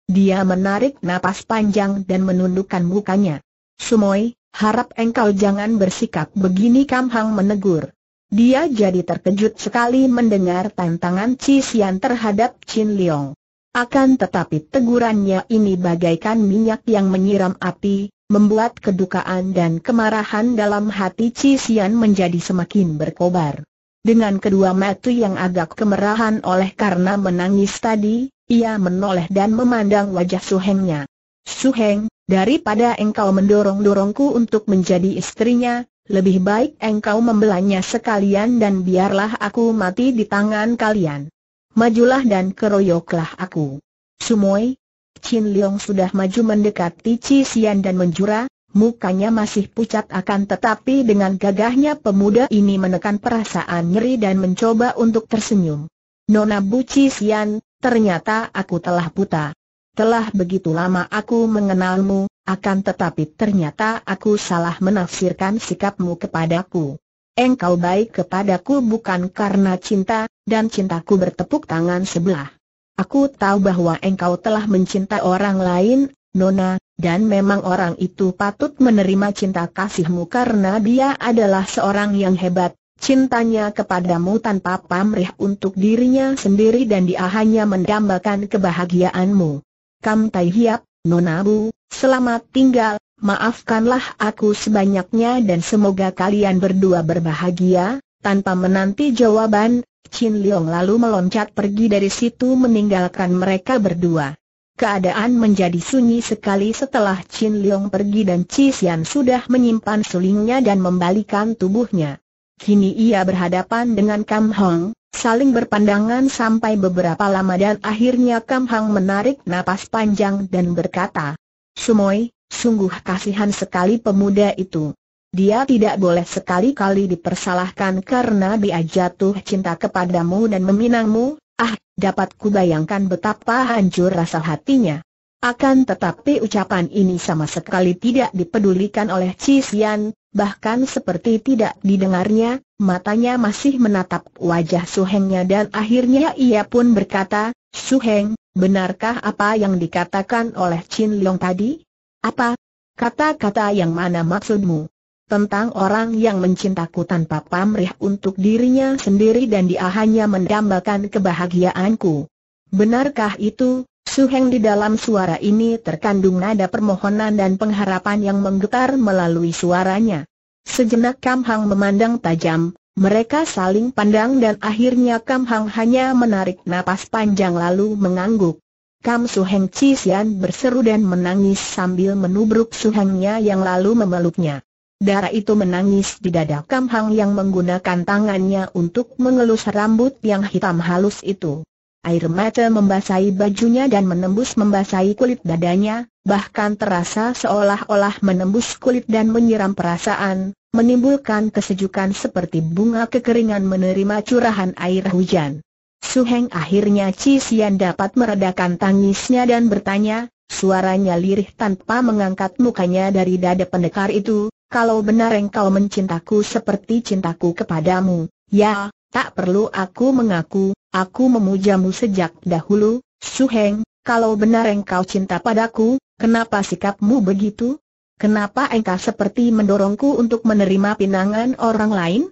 Dia menarik napas panjang dan menundukkan mukanya. Sumoy, harap engkau jangan bersikap begini Kam Hang menegur. Dia jadi terkejut sekali mendengar tantangan Chi Xian terhadap Chin Leong. Akan tetapi tegurannya ini bagaikan minyak yang menyiram api, membuat kedukaan dan kemarahan dalam hati Chi Xian menjadi semakin berkobar. Dengan kedua mata yang agak kemerahan oleh karena menangis tadi, ia menoleh dan memandang wajah Su Hengnya. Su Heng, Daripada engkau mendorong-dorongku untuk menjadi istrinya, lebih baik engkau membelanya sekalian dan biarlah aku mati di tangan kalian. Majulah dan keroyoklah aku. Sumoy, Chin Leong sudah maju mendekati Chi Xian dan menjura, mukanya masih pucat akan tetapi dengan gagahnya pemuda ini menekan perasaan nyeri dan mencoba untuk tersenyum. Nona Bu Chi Xian, ternyata aku telah buta. Telah begitu lama aku mengenalmu, akan tetapi ternyata aku salah menafsirkan sikapmu kepadaku. Engkau baik kepadaku bukan karena cinta, dan cintaku bertepuk tangan sebelah. Aku tahu bahwa engkau telah mencinta orang lain, Nona, dan memang orang itu patut menerima cinta kasihmu karena dia adalah seorang yang hebat, cintanya kepadamu tanpa pamrih untuk dirinya sendiri dan dia hanya mendambakan kebahagiaanmu. Kam Tai Hiap, Nonabu, selamat tinggal, maafkanlah aku sebanyaknya dan semoga kalian berdua berbahagia, tanpa menanti jawaban, Chin Leong lalu meloncat pergi dari situ meninggalkan mereka berdua. Keadaan menjadi sunyi sekali setelah Chin Leong pergi dan Chi Xian sudah menyimpan sulingnya dan membalikan tubuhnya. Kini ia berhadapan dengan Kam Hong, saling berpandangan sampai beberapa lama dan akhirnya Kam Hang menarik napas panjang dan berkata, Sumoy, sungguh kasihan sekali pemuda itu. Dia tidak boleh sekali-kali dipersalahkan karena dia jatuh cinta kepadamu dan meminangmu, ah, dapat kubayangkan betapa hancur rasa hatinya. Akan tetapi ucapan ini sama sekali tidak dipedulikan oleh Cisian, bahkan seperti tidak didengarnya, matanya masih menatap wajah Su Hengnya dan akhirnya ia pun berkata, Su Heng, benarkah apa yang dikatakan oleh Chin Long tadi? Apa? Kata-kata yang mana maksudmu? Tentang orang yang mencintaku tanpa pamrih untuk dirinya sendiri dan dia hanya mendambakan kebahagiaanku. Benarkah itu, Suheng di dalam suara ini terkandung nada permohonan dan pengharapan yang menggetar melalui suaranya. Sejenak Kam Hang memandang tajam, mereka saling pandang dan akhirnya Kam Hang hanya menarik napas panjang lalu mengangguk. Kam Suheng Cisian berseru dan menangis sambil menubruk Suhengnya yang lalu memeluknya. Darah itu menangis di dada Kam Hang yang menggunakan tangannya untuk mengelus rambut yang hitam halus itu. Air mata membasahi bajunya dan menembus membasahi kulit dadanya, bahkan terasa seolah-olah menembus kulit dan menyiram perasaan, menimbulkan kesejukan seperti bunga kekeringan menerima curahan air hujan. Suheng akhirnya Cisian dapat meredakan tangisnya dan bertanya, suaranya lirih tanpa mengangkat mukanya dari dada pendekar itu, kalau benar engkau mencintaku seperti cintaku kepadamu, ya, Tak perlu aku mengaku, aku memujamu sejak dahulu, Heng. kalau benar engkau cinta padaku, kenapa sikapmu begitu? Kenapa engkau seperti mendorongku untuk menerima pinangan orang lain?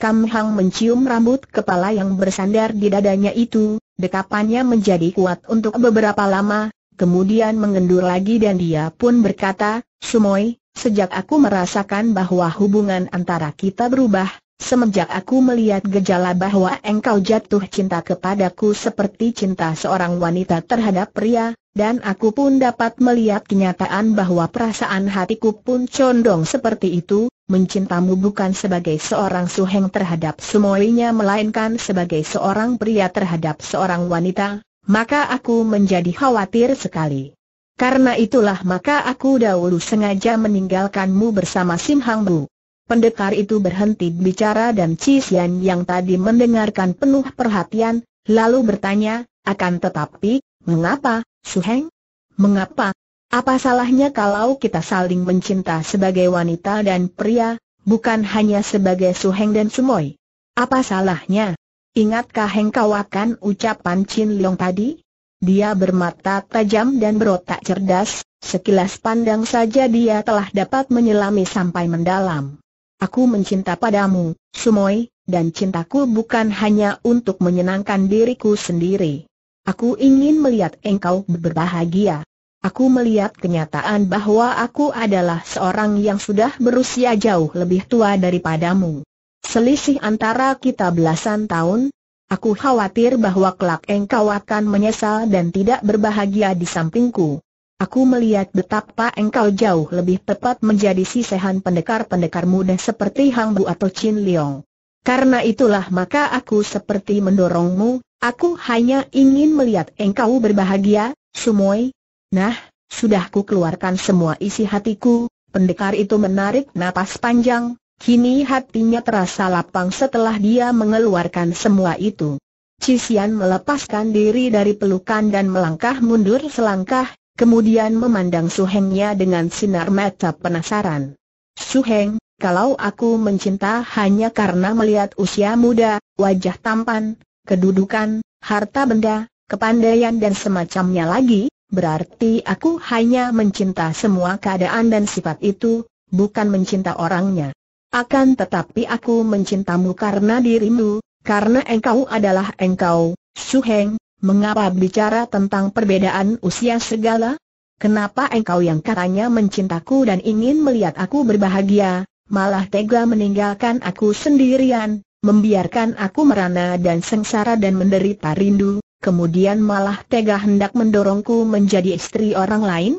Kam Hang mencium rambut kepala yang bersandar di dadanya itu, dekapannya menjadi kuat untuk beberapa lama, kemudian mengendur lagi dan dia pun berkata, Sumoy, sejak aku merasakan bahwa hubungan antara kita berubah, Semenjak aku melihat gejala bahwa engkau jatuh cinta kepadaku seperti cinta seorang wanita terhadap pria, dan aku pun dapat melihat kenyataan bahwa perasaan hatiku pun condong seperti itu, mencintamu bukan sebagai seorang suheng terhadap semuanya melainkan sebagai seorang pria terhadap seorang wanita, maka aku menjadi khawatir sekali. Karena itulah maka aku dahulu sengaja meninggalkanmu bersama Sim Hang Bu. Pendekar itu berhenti bicara dan Cisian yang tadi mendengarkan penuh perhatian, lalu bertanya, akan tetapi, mengapa, Suheng? Mengapa? Apa salahnya kalau kita saling mencinta sebagai wanita dan pria, bukan hanya sebagai Suheng dan Sumoy? Apa salahnya? Ingatkah Heng kau akan ucapan Chin Leong tadi? Dia bermata tajam dan berotak cerdas, sekilas pandang saja dia telah dapat menyelami sampai mendalam. Aku mencinta padamu, Sumoi, dan cintaku bukan hanya untuk menyenangkan diriku sendiri. Aku ingin melihat engkau berbahagia. Aku melihat kenyataan bahwa aku adalah seorang yang sudah berusia jauh lebih tua daripadamu. Selisih antara kita belasan tahun, aku khawatir bahwa kelak engkau akan menyesal dan tidak berbahagia di sampingku. Aku melihat betapa engkau jauh lebih tepat menjadi sisehan pendekar-pendekar muda seperti Hang Bu atau Chin Leong. Karena itulah maka aku seperti mendorongmu, aku hanya ingin melihat engkau berbahagia, Sumoy. Nah, sudah ku keluarkan semua isi hatiku, pendekar itu menarik napas panjang, kini hatinya terasa lapang setelah dia mengeluarkan semua itu. Cisian melepaskan diri dari pelukan dan melangkah mundur selangkah, kemudian memandang Suhengnya dengan sinar mata penasaran. Suheng, kalau aku mencinta hanya karena melihat usia muda, wajah tampan, kedudukan, harta benda, kepandaian dan semacamnya lagi, berarti aku hanya mencinta semua keadaan dan sifat itu, bukan mencinta orangnya. Akan tetapi aku mencintamu karena dirimu, karena engkau adalah engkau, Suheng, Mengapa bicara tentang perbedaan usia segala? Kenapa engkau yang katanya mencintaku dan ingin melihat aku berbahagia, malah tega meninggalkan aku sendirian, membiarkan aku merana dan sengsara dan menderita rindu, kemudian malah tega hendak mendorongku menjadi istri orang lain?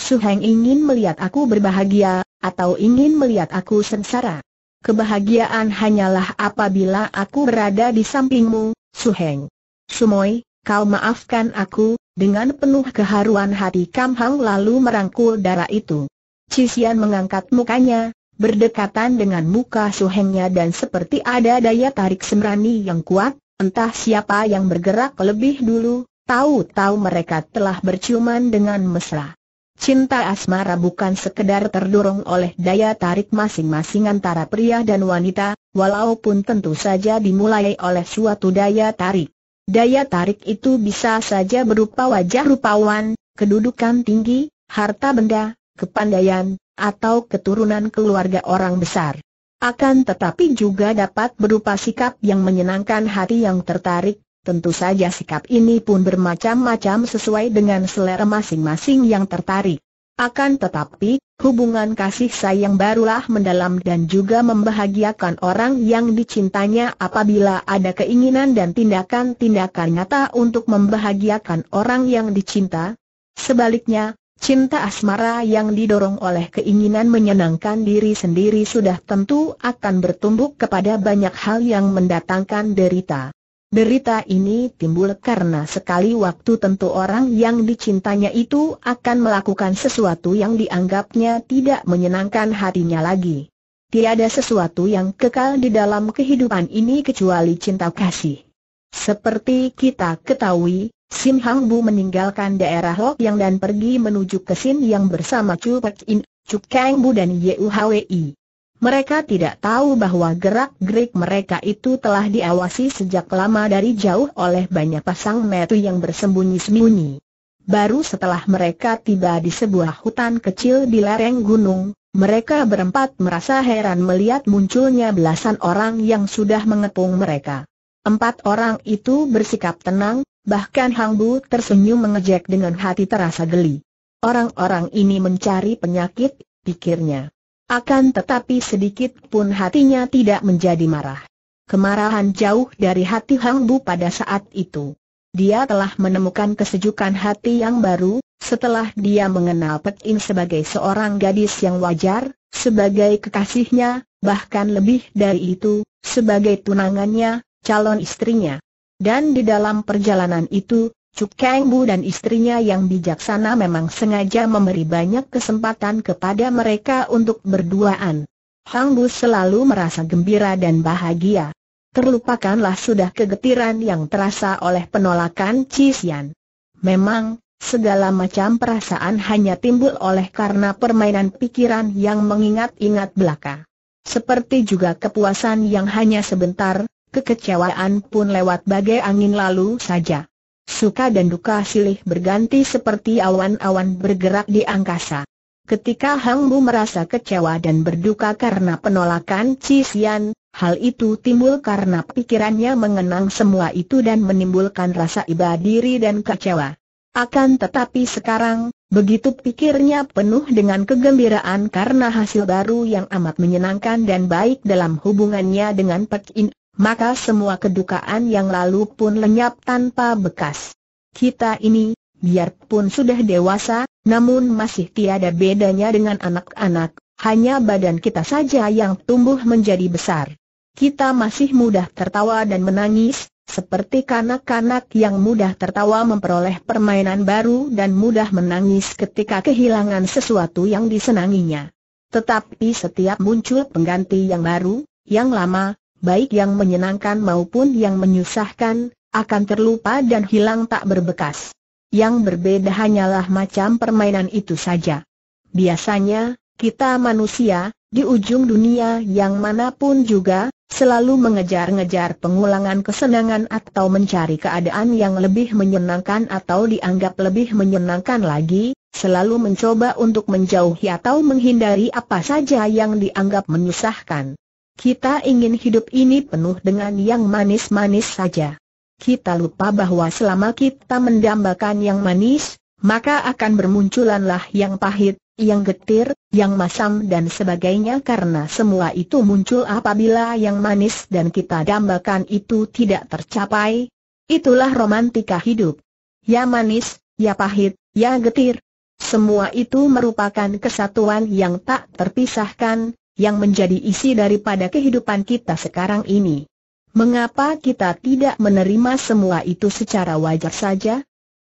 Suheng ingin melihat aku berbahagia, atau ingin melihat aku sengsara? Kebahagiaan hanyalah apabila aku berada di sampingmu, Suheng. Sumoi kau maafkan aku, dengan penuh keharuan hati Kam Hang lalu merangkul darah itu. Cisian mengangkat mukanya, berdekatan dengan muka suhengnya dan seperti ada daya tarik semrani yang kuat, entah siapa yang bergerak lebih dulu, tahu-tahu mereka telah berciuman dengan mesra. Cinta asmara bukan sekedar terdorong oleh daya tarik masing-masing antara pria dan wanita, walaupun tentu saja dimulai oleh suatu daya tarik. Daya tarik itu bisa saja berupa wajah rupawan, kedudukan tinggi, harta benda, kepandaian, atau keturunan keluarga orang besar. Akan tetapi juga dapat berupa sikap yang menyenangkan hati yang tertarik, tentu saja sikap ini pun bermacam-macam sesuai dengan selera masing-masing yang tertarik. Akan tetapi, Hubungan kasih sayang barulah mendalam dan juga membahagiakan orang yang dicintanya apabila ada keinginan dan tindakan-tindakan nyata untuk membahagiakan orang yang dicinta. Sebaliknya, cinta asmara yang didorong oleh keinginan menyenangkan diri sendiri sudah tentu akan bertumbuk kepada banyak hal yang mendatangkan derita. Berita ini timbul karena sekali waktu tentu orang yang dicintanya itu akan melakukan sesuatu yang dianggapnya tidak menyenangkan hatinya lagi. Tiada sesuatu yang kekal di dalam kehidupan ini kecuali cinta kasih. Seperti kita ketahui, Sim Hang Bu meninggalkan daerah Lok Yang dan pergi menuju ke Sin Yang bersama Chu Pek In, Chu Kang Bu dan Yu Hwi. Mereka tidak tahu bahwa gerak-gerik mereka itu telah diawasi sejak lama dari jauh oleh banyak pasang metu yang bersembunyi-sembunyi. Baru setelah mereka tiba di sebuah hutan kecil di lereng gunung, mereka berempat merasa heran melihat munculnya belasan orang yang sudah mengepung mereka. Empat orang itu bersikap tenang, bahkan Hang Bu tersenyum mengejek dengan hati terasa geli. Orang-orang ini mencari penyakit, pikirnya. Akan tetapi sedikit pun hatinya tidak menjadi marah. Kemarahan jauh dari hati Hang Bu pada saat itu. Dia telah menemukan kesejukan hati yang baru, setelah dia mengenal Pek In sebagai seorang gadis yang wajar, sebagai kekasihnya, bahkan lebih dari itu, sebagai tunangannya, calon istrinya. Dan di dalam perjalanan itu, Cuk Kang Bu dan istrinya yang bijaksana memang sengaja memberi banyak kesempatan kepada mereka untuk berduaan. Hang Bu selalu merasa gembira dan bahagia. Terlupakanlah sudah kegetiran yang terasa oleh penolakan Cisian. Memang, segala macam perasaan hanya timbul oleh karena permainan pikiran yang mengingat-ingat belaka. Seperti juga kepuasan yang hanya sebentar, kekecewaan pun lewat bagai angin lalu saja. Suka dan duka silih berganti seperti awan-awan bergerak di angkasa. Ketika Hang Bu merasa kecewa dan berduka karena penolakan Chi Xian, hal itu timbul karena pikirannya mengenang semua itu dan menimbulkan rasa iba diri dan kecewa. Akan tetapi sekarang, begitu pikirnya penuh dengan kegembiraan karena hasil baru yang amat menyenangkan dan baik dalam hubungannya dengan Pek In maka semua kedukaan yang lalu pun lenyap tanpa bekas. Kita ini, biarpun sudah dewasa, namun masih tiada bedanya dengan anak-anak, hanya badan kita saja yang tumbuh menjadi besar. Kita masih mudah tertawa dan menangis, seperti kanak-kanak yang mudah tertawa memperoleh permainan baru dan mudah menangis ketika kehilangan sesuatu yang disenanginya. Tetapi setiap muncul pengganti yang baru, yang lama, baik yang menyenangkan maupun yang menyusahkan, akan terlupa dan hilang tak berbekas. Yang berbeda hanyalah macam permainan itu saja. Biasanya, kita manusia, di ujung dunia yang manapun juga, selalu mengejar-ngejar pengulangan kesenangan atau mencari keadaan yang lebih menyenangkan atau dianggap lebih menyenangkan lagi, selalu mencoba untuk menjauhi atau menghindari apa saja yang dianggap menyusahkan. Kita ingin hidup ini penuh dengan yang manis-manis saja. Kita lupa bahwa selama kita mendambakan yang manis, maka akan bermunculanlah yang pahit, yang getir, yang masam dan sebagainya karena semua itu muncul apabila yang manis dan kita dambakan itu tidak tercapai. Itulah romantika hidup. Ya manis, ya pahit, ya getir. Semua itu merupakan kesatuan yang tak terpisahkan, yang menjadi isi daripada kehidupan kita sekarang ini. Mengapa kita tidak menerima semua itu secara wajar saja?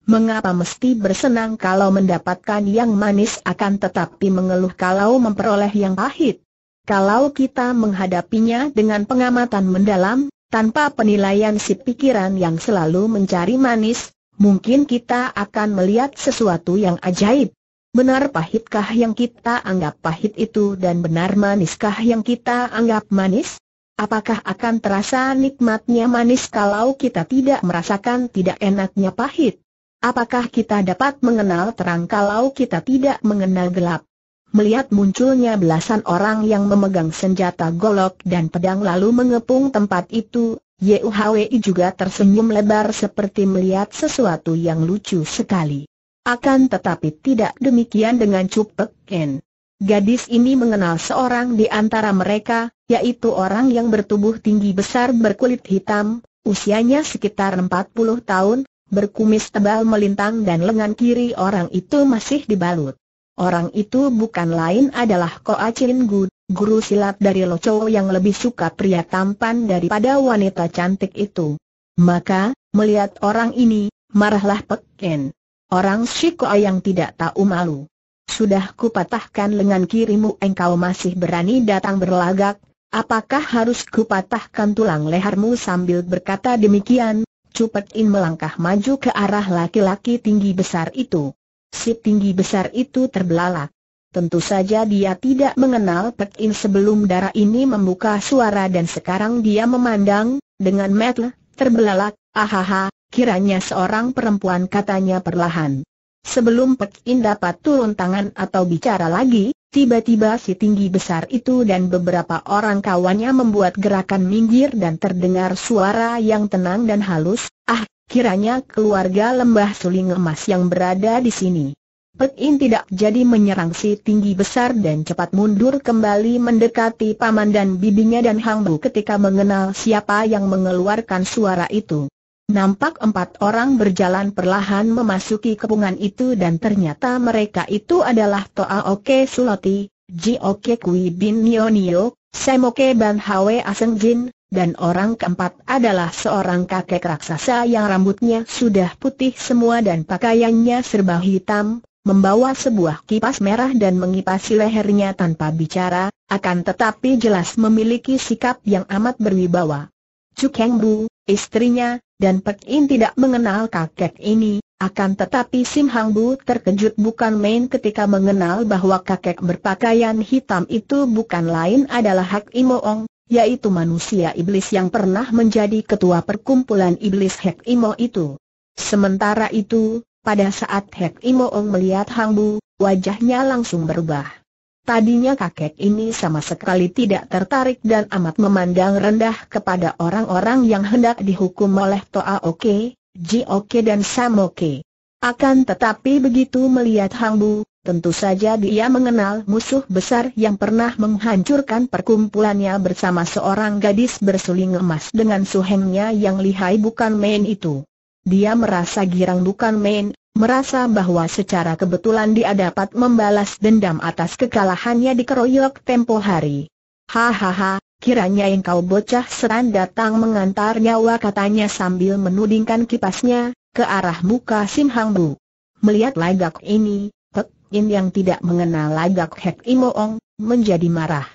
Mengapa mesti bersenang kalau mendapatkan yang manis akan tetapi mengeluh kalau memperoleh yang pahit? Kalau kita menghadapinya dengan pengamatan mendalam, tanpa penilaian si pikiran yang selalu mencari manis, mungkin kita akan melihat sesuatu yang ajaib. Benar pahitkah yang kita anggap pahit itu dan benar maniskah yang kita anggap manis? Apakah akan terasa nikmatnya manis kalau kita tidak merasakan tidak enaknya pahit? Apakah kita dapat mengenal terang kalau kita tidak mengenal gelap? Melihat munculnya belasan orang yang memegang senjata golok dan pedang lalu mengepung tempat itu, Yuhwei juga tersenyum lebar seperti melihat sesuatu yang lucu sekali. Akan tetapi tidak demikian dengan Cupek Gadis ini mengenal seorang di antara mereka, yaitu orang yang bertubuh tinggi besar berkulit hitam, usianya sekitar 40 tahun, berkumis tebal melintang dan lengan kiri orang itu masih dibalut. Orang itu bukan lain adalah Koa Chin Gu, guru silat dari Loco yang lebih suka pria tampan daripada wanita cantik itu. Maka, melihat orang ini, marahlah Pek Ken. Orang Shiko yang tidak tahu malu. Sudah kupatahkan lengan kirimu engkau masih berani datang berlagak, apakah harus kupatahkan tulang lehermu sambil berkata demikian, Cupet In melangkah maju ke arah laki-laki tinggi besar itu. Si tinggi besar itu terbelalak. Tentu saja dia tidak mengenal Pet In sebelum darah ini membuka suara dan sekarang dia memandang, dengan metel, terbelalak, ahaha, Kiranya seorang perempuan katanya perlahan. Sebelum Pek In dapat turun tangan atau bicara lagi, tiba-tiba si tinggi besar itu dan beberapa orang kawannya membuat gerakan minggir dan terdengar suara yang tenang dan halus, ah, kiranya keluarga lembah suling emas yang berada di sini. Pek In tidak jadi menyerang si tinggi besar dan cepat mundur kembali mendekati paman dan bibinya dan Hang Bu ketika mengenal siapa yang mengeluarkan suara itu. Nampak empat orang berjalan perlahan memasuki kepungan itu dan ternyata mereka itu adalah Toa Oke Suloti, Ji Oke Kui Bin Nio Nio, Semoke Ban Hwe Aseng Jin, dan orang keempat adalah seorang kakek raksasa yang rambutnya sudah putih semua dan pakaiannya serba hitam, membawa sebuah kipas merah dan mengipasi lehernya tanpa bicara, akan tetapi jelas memiliki sikap yang amat berwibawa. Cukeng Bu, istrinya, dan Pek In tidak mengenal kakek ini, akan tetapi Sim Hang Bu terkejut bukan main ketika mengenal bahwa kakek berpakaian hitam itu bukan lain adalah Hak Imoong, yaitu manusia iblis yang pernah menjadi ketua perkumpulan iblis Hak Imo itu. Sementara itu, pada saat Hek Imoong melihat Hang Bu, wajahnya langsung berubah. Tadinya kakek ini sama sekali tidak tertarik dan amat memandang rendah kepada orang-orang yang hendak dihukum oleh Toa Oke, Ji Oke dan Sam Oke. Akan tetapi begitu melihat Hang Bu, tentu saja dia mengenal musuh besar yang pernah menghancurkan perkumpulannya bersama seorang gadis bersuling emas dengan suhengnya yang lihai bukan main itu. Dia merasa girang bukan main, Merasa bahwa secara kebetulan dia dapat membalas dendam atas kekalahannya di keroyok tempo hari. Hahaha, kiranya engkau bocah seran datang mengantar nyawa katanya sambil menudingkan kipasnya, ke arah muka Sim Hang Bu. Melihat lagak ini, Pek In yang tidak mengenal lagak Hek Imoong, menjadi marah.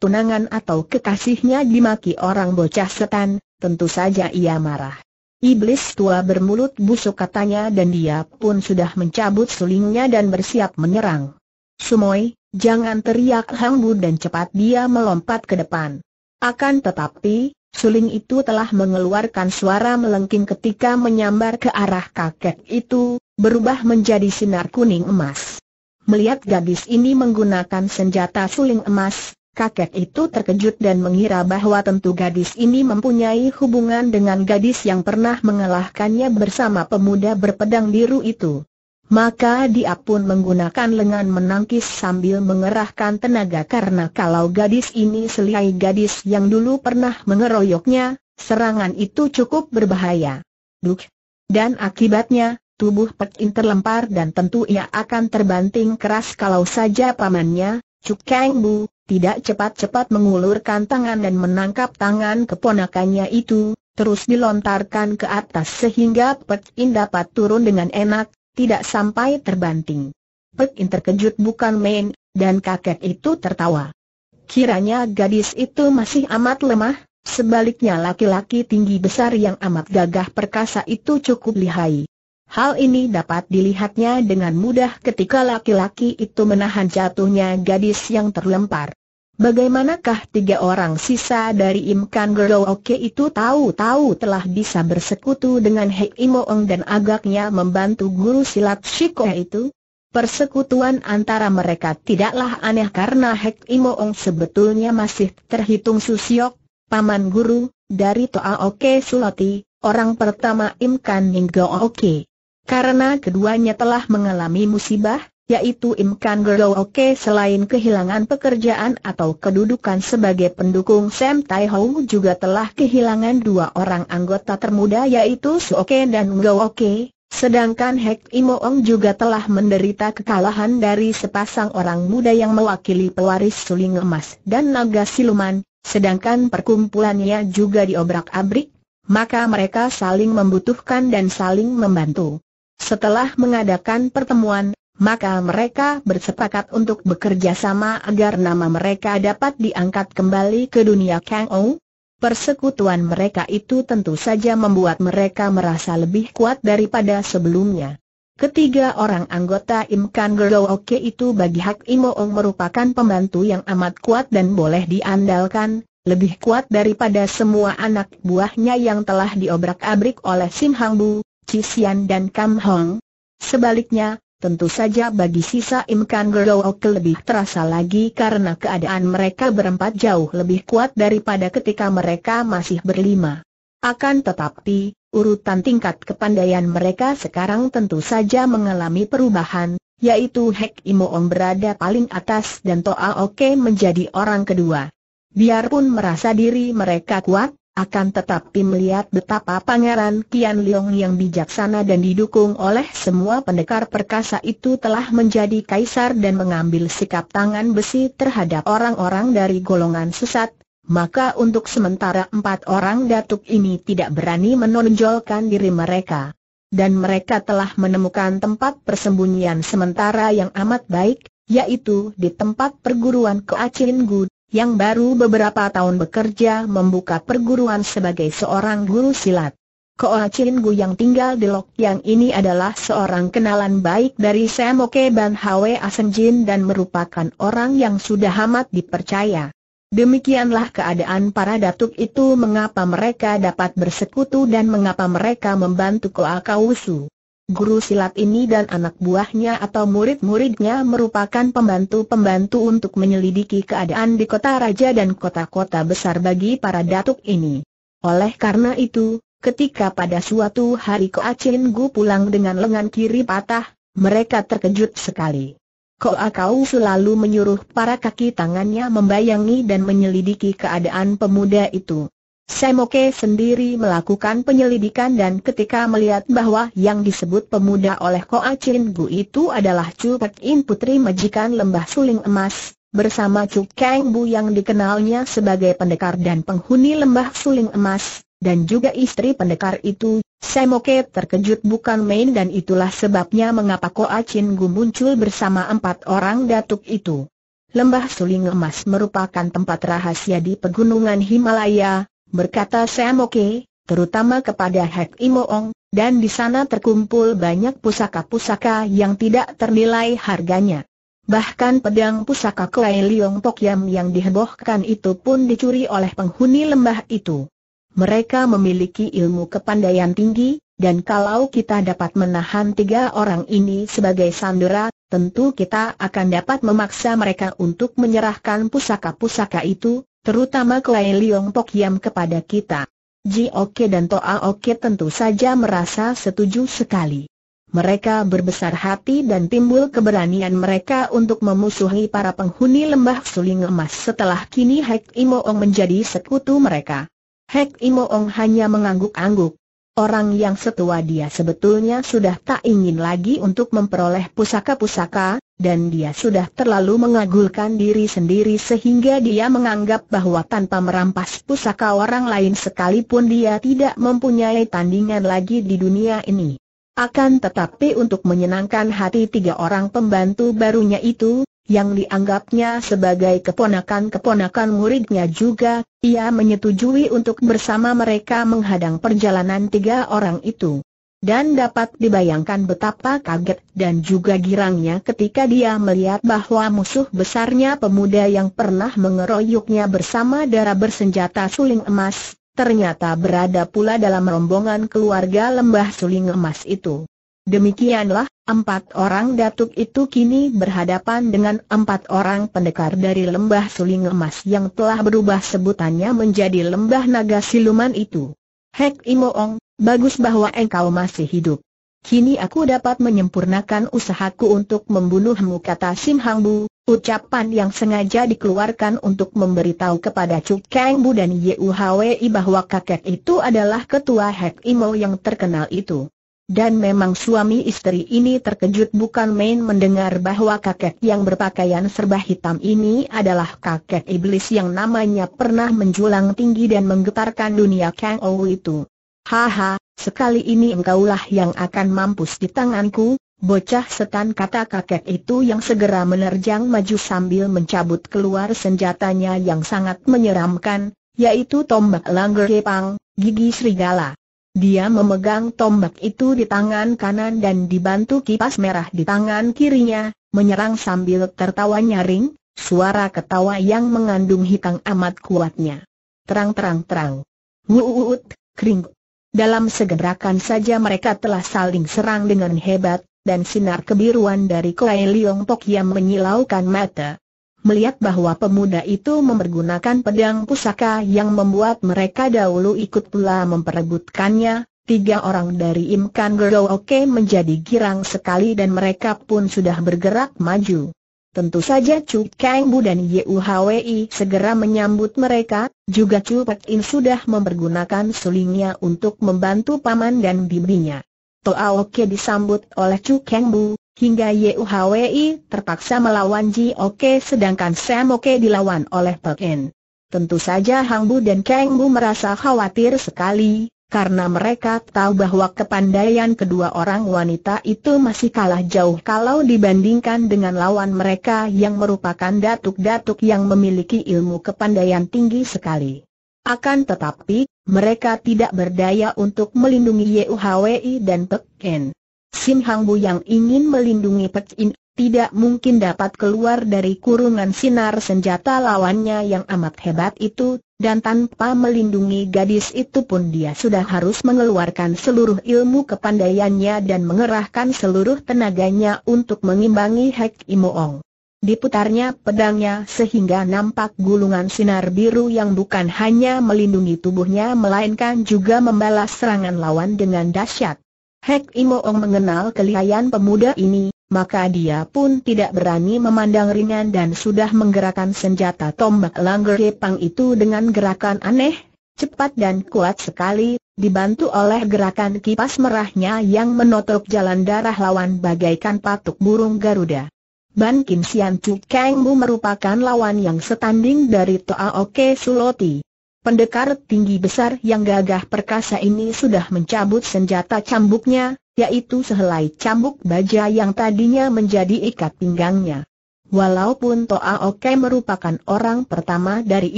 Tunangan atau kekasihnya dimaki orang bocah setan, tentu saja ia marah. Iblis tua bermulut busuk katanya dan dia pun sudah mencabut sulingnya dan bersiap menyerang. Sumoi, jangan teriak Hang dan cepat dia melompat ke depan. Akan tetapi, suling itu telah mengeluarkan suara melengking ketika menyambar ke arah kakek itu, berubah menjadi sinar kuning emas. Melihat gadis ini menggunakan senjata suling emas, Kakek itu terkejut dan mengira bahwa tentu gadis ini mempunyai hubungan dengan gadis yang pernah mengalahkannya bersama pemuda berpedang biru itu. Maka dia pun menggunakan lengan menangkis sambil mengerahkan tenaga karena kalau gadis ini selai gadis yang dulu pernah mengeroyoknya, serangan itu cukup berbahaya. Duk! Dan akibatnya, tubuh Pekin terlempar dan tentu ia akan terbanting keras kalau saja pamannya, Cuk Kang Bu, tidak cepat-cepat mengulurkan tangan dan menangkap tangan keponakannya itu, terus dilontarkan ke atas sehingga Pek In dapat turun dengan enak, tidak sampai terbanting. Pek In terkejut bukan main, dan kakek itu tertawa. Kiranya gadis itu masih amat lemah, sebaliknya laki-laki tinggi besar yang amat gagah perkasa itu cukup lihai. Hal ini dapat dilihatnya dengan mudah ketika laki-laki itu menahan jatuhnya gadis yang terlempar. Bagaimanakah tiga orang sisa dari Imkan Kan Oke itu tahu-tahu telah bisa bersekutu dengan Hei Imoeng dan agaknya membantu guru silat Shiko itu? Persekutuan antara mereka tidaklah aneh karena Hek Imoong sebetulnya masih terhitung Susiok, paman guru, dari Toa Oke Suloti, orang pertama Imkan Ninggo Oke. Karena keduanya telah mengalami musibah, yaitu Imkan Oke selain kehilangan pekerjaan atau kedudukan sebagai pendukung Sam Tai Ho juga telah kehilangan dua orang anggota termuda yaitu Suoke dan Oke. sedangkan Hek Imoong juga telah menderita kekalahan dari sepasang orang muda yang mewakili pewaris suling emas dan naga siluman, sedangkan perkumpulannya juga diobrak-abrik, maka mereka saling membutuhkan dan saling membantu. Setelah mengadakan pertemuan, maka mereka bersepakat untuk bekerja sama agar nama mereka dapat diangkat kembali ke dunia Kang Ou. Persekutuan mereka itu tentu saja membuat mereka merasa lebih kuat daripada sebelumnya. Ketiga orang anggota Im Kan Oke itu bagi Hak Imo Ong merupakan pembantu yang amat kuat dan boleh diandalkan, lebih kuat daripada semua anak buahnya yang telah diobrak-abrik oleh Sim Hang Bu, Xian dan Kam Hong. Sebaliknya, Tentu saja bagi sisa Imkan Gerowok lebih terasa lagi karena keadaan mereka berempat jauh lebih kuat daripada ketika mereka masih berlima. Akan tetapi, urutan tingkat kepandaian mereka sekarang tentu saja mengalami perubahan, yaitu Hek Imoong berada paling atas dan Toa Oke menjadi orang kedua. Biarpun merasa diri mereka kuat, akan tetapi melihat betapa Pangeran Kian Leong yang bijaksana dan didukung oleh semua pendekar perkasa itu telah menjadi kaisar dan mengambil sikap tangan besi terhadap orang-orang dari golongan sesat, maka untuk sementara empat orang datuk ini tidak berani menonjolkan diri mereka. Dan mereka telah menemukan tempat persembunyian sementara yang amat baik, yaitu di tempat perguruan Keacin Gud yang baru beberapa tahun bekerja membuka perguruan sebagai seorang guru silat. Koa Chin Gu yang tinggal di Lok Yang ini adalah seorang kenalan baik dari Semoke Ban Hwe Asenjin dan merupakan orang yang sudah amat dipercaya. Demikianlah keadaan para datuk itu mengapa mereka dapat bersekutu dan mengapa mereka membantu Koa Kausu. Guru silat ini dan anak buahnya atau murid-muridnya merupakan pembantu-pembantu untuk menyelidiki keadaan di kota raja dan kota-kota besar bagi para datuk ini. Oleh karena itu, ketika pada suatu hari Koa Chin Gu pulang dengan lengan kiri patah, mereka terkejut sekali. Koa Kau selalu menyuruh para kaki tangannya membayangi dan menyelidiki keadaan pemuda itu. Semoke sendiri melakukan penyelidikan dan ketika melihat bahwa yang disebut pemuda oleh Koa Chin Gu itu adalah Chu Pek In putri majikan lembah suling emas, bersama Chu Kang Bu yang dikenalnya sebagai pendekar dan penghuni lembah suling emas, dan juga istri pendekar itu, Semoke terkejut bukan main dan itulah sebabnya mengapa Koa Chin Gu muncul bersama empat orang datuk itu. Lembah Suling Emas merupakan tempat rahasia di pegunungan Himalaya, berkata Sam Oke, terutama kepada Hek Imoong, dan di sana terkumpul banyak pusaka-pusaka yang tidak ternilai harganya. Bahkan pedang pusaka Kuei Liong Pok yang dihebohkan itu pun dicuri oleh penghuni lembah itu. Mereka memiliki ilmu kepandaian tinggi, dan kalau kita dapat menahan tiga orang ini sebagai sandera, tentu kita akan dapat memaksa mereka untuk menyerahkan pusaka-pusaka itu, terutama Klai Liyong Pok Yam kepada kita. Ji Oke dan Toa Oke tentu saja merasa setuju sekali. Mereka berbesar hati dan timbul keberanian mereka untuk memusuhi para penghuni lembah suling emas setelah kini Hek Imoong menjadi sekutu mereka. Hek Imoong hanya mengangguk-angguk. Orang yang setua dia sebetulnya sudah tak ingin lagi untuk memperoleh pusaka-pusaka, dan dia sudah terlalu mengagulkan diri sendiri sehingga dia menganggap bahwa tanpa merampas pusaka orang lain sekalipun dia tidak mempunyai tandingan lagi di dunia ini. Akan tetapi untuk menyenangkan hati tiga orang pembantu barunya itu, yang dianggapnya sebagai keponakan-keponakan muridnya juga, ia menyetujui untuk bersama mereka menghadang perjalanan tiga orang itu. Dan dapat dibayangkan betapa kaget dan juga girangnya ketika dia melihat bahwa musuh besarnya pemuda yang pernah mengeroyoknya bersama darah bersenjata suling emas, ternyata berada pula dalam rombongan keluarga lembah suling emas itu. Demikianlah, empat orang datuk itu kini berhadapan dengan empat orang pendekar dari lembah suling emas yang telah berubah sebutannya menjadi lembah naga siluman itu. Hek Imoong, Bagus bahwa engkau masih hidup. Kini aku dapat menyempurnakan usahaku untuk membunuhmu kata Sim Hang Bu, ucapan yang sengaja dikeluarkan untuk memberitahu kepada Chu Kang Bu dan Ye U Hwi bahwa kakek itu adalah ketua Hek Imo yang terkenal itu. Dan memang suami istri ini terkejut bukan main mendengar bahwa kakek yang berpakaian serba hitam ini adalah kakek iblis yang namanya pernah menjulang tinggi dan menggetarkan dunia Kang Ou itu. Haha, sekali ini engkaulah yang akan mampus di tanganku, Bocah setan kata kakek itu yang segera menerjang maju sambil mencabut keluar senjatanya yang sangat menyeramkan, yaitu tombak langger kepang, gigi serigala. Dia memegang tombak itu di tangan kanan dan dibantu kipas merah di tangan kirinya, menyerang sambil tertawa nyaring, suara ketawa yang mengandung hitam amat kuatnya. Terang-terang-terang. Wuut, kering. Dalam segerakan saja mereka telah saling serang dengan hebat, dan sinar kebiruan dari Kuei Liong Tok yang menyilaukan mata. Melihat bahwa pemuda itu mempergunakan pedang pusaka yang membuat mereka dahulu ikut pula memperebutkannya, tiga orang dari Imkan Gerooke menjadi girang sekali dan mereka pun sudah bergerak maju. Tentu saja Chu Kang Bu dan Yuhwi segera menyambut mereka, juga Chu Pek In sudah mempergunakan sulingnya untuk membantu paman dan bibinya. Toao Ke disambut oleh Chu Kang Bu, hingga Yuhwi terpaksa melawan Ji Oke sedangkan Sam Oke dilawan oleh Pek In. Tentu saja Hang Bu dan Kang Bu merasa khawatir sekali, karena mereka tahu bahwa kepandaian kedua orang wanita itu masih kalah jauh kalau dibandingkan dengan lawan mereka yang merupakan datuk-datuk yang memiliki ilmu kepandaian tinggi sekali. Akan tetapi, mereka tidak berdaya untuk melindungi Yuhwi dan Pekin. Sim Hang yang ingin melindungi Pekin tidak mungkin dapat keluar dari kurungan sinar senjata lawannya yang amat hebat itu, dan tanpa melindungi gadis itu pun dia sudah harus mengeluarkan seluruh ilmu kepandaiannya dan mengerahkan seluruh tenaganya untuk mengimbangi Hek Imoong. Diputarnya pedangnya sehingga nampak gulungan sinar biru yang bukan hanya melindungi tubuhnya melainkan juga membalas serangan lawan dengan dahsyat. Hek Imoong mengenal kelihayan pemuda ini, maka dia pun tidak berani memandang ringan dan sudah menggerakkan senjata tombak langger Jepang itu dengan gerakan aneh, cepat dan kuat sekali, dibantu oleh gerakan kipas merahnya yang menotok jalan darah lawan bagaikan patuk burung Garuda. Ban Kim Sian Chu Kang Bu merupakan lawan yang setanding dari Toa Oke Suloti. Pendekar tinggi besar yang gagah perkasa ini sudah mencabut senjata cambuknya, yaitu sehelai cambuk baja yang tadinya menjadi ikat pinggangnya. Walaupun Toa Oke merupakan orang pertama dari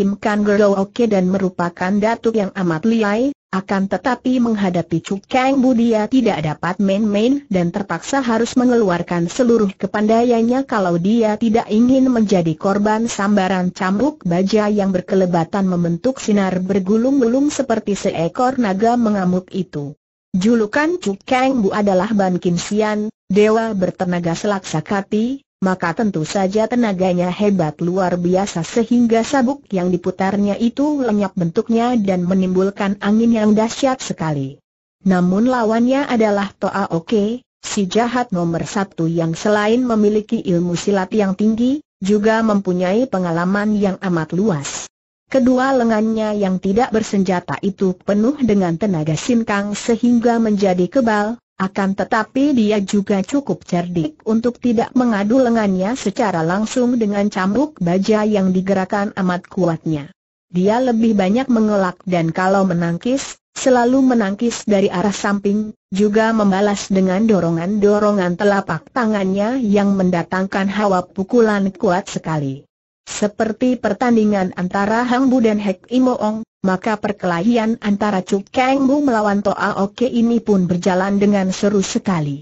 Imkan Gero Oke dan merupakan datuk yang amat liai, akan tetapi menghadapi Cukeng Budia tidak dapat main-main dan terpaksa harus mengeluarkan seluruh kepandaiannya kalau dia tidak ingin menjadi korban sambaran cambuk baja yang berkelebatan membentuk sinar bergulung-gulung seperti seekor naga mengamuk itu. Julukan Cuk Keng Bu adalah Ban Kim Sian, dewa bertenaga selaksakati, maka tentu saja tenaganya hebat luar biasa sehingga sabuk yang diputarnya itu lenyap bentuknya dan menimbulkan angin yang dahsyat sekali. Namun lawannya adalah Toa Oke, si jahat nomor satu yang selain memiliki ilmu silat yang tinggi, juga mempunyai pengalaman yang amat luas. Kedua lengannya yang tidak bersenjata itu penuh dengan tenaga sinkang sehingga menjadi kebal, akan tetapi dia juga cukup cerdik untuk tidak mengadu lengannya secara langsung dengan cambuk baja yang digerakkan amat kuatnya. Dia lebih banyak mengelak dan kalau menangkis, selalu menangkis dari arah samping, juga membalas dengan dorongan-dorongan telapak tangannya yang mendatangkan hawa pukulan kuat sekali. Seperti pertandingan antara Hang Bu dan Hek Imoong, maka perkelahian antara Chu Kang Bu melawan Toa Oke ini pun berjalan dengan seru sekali.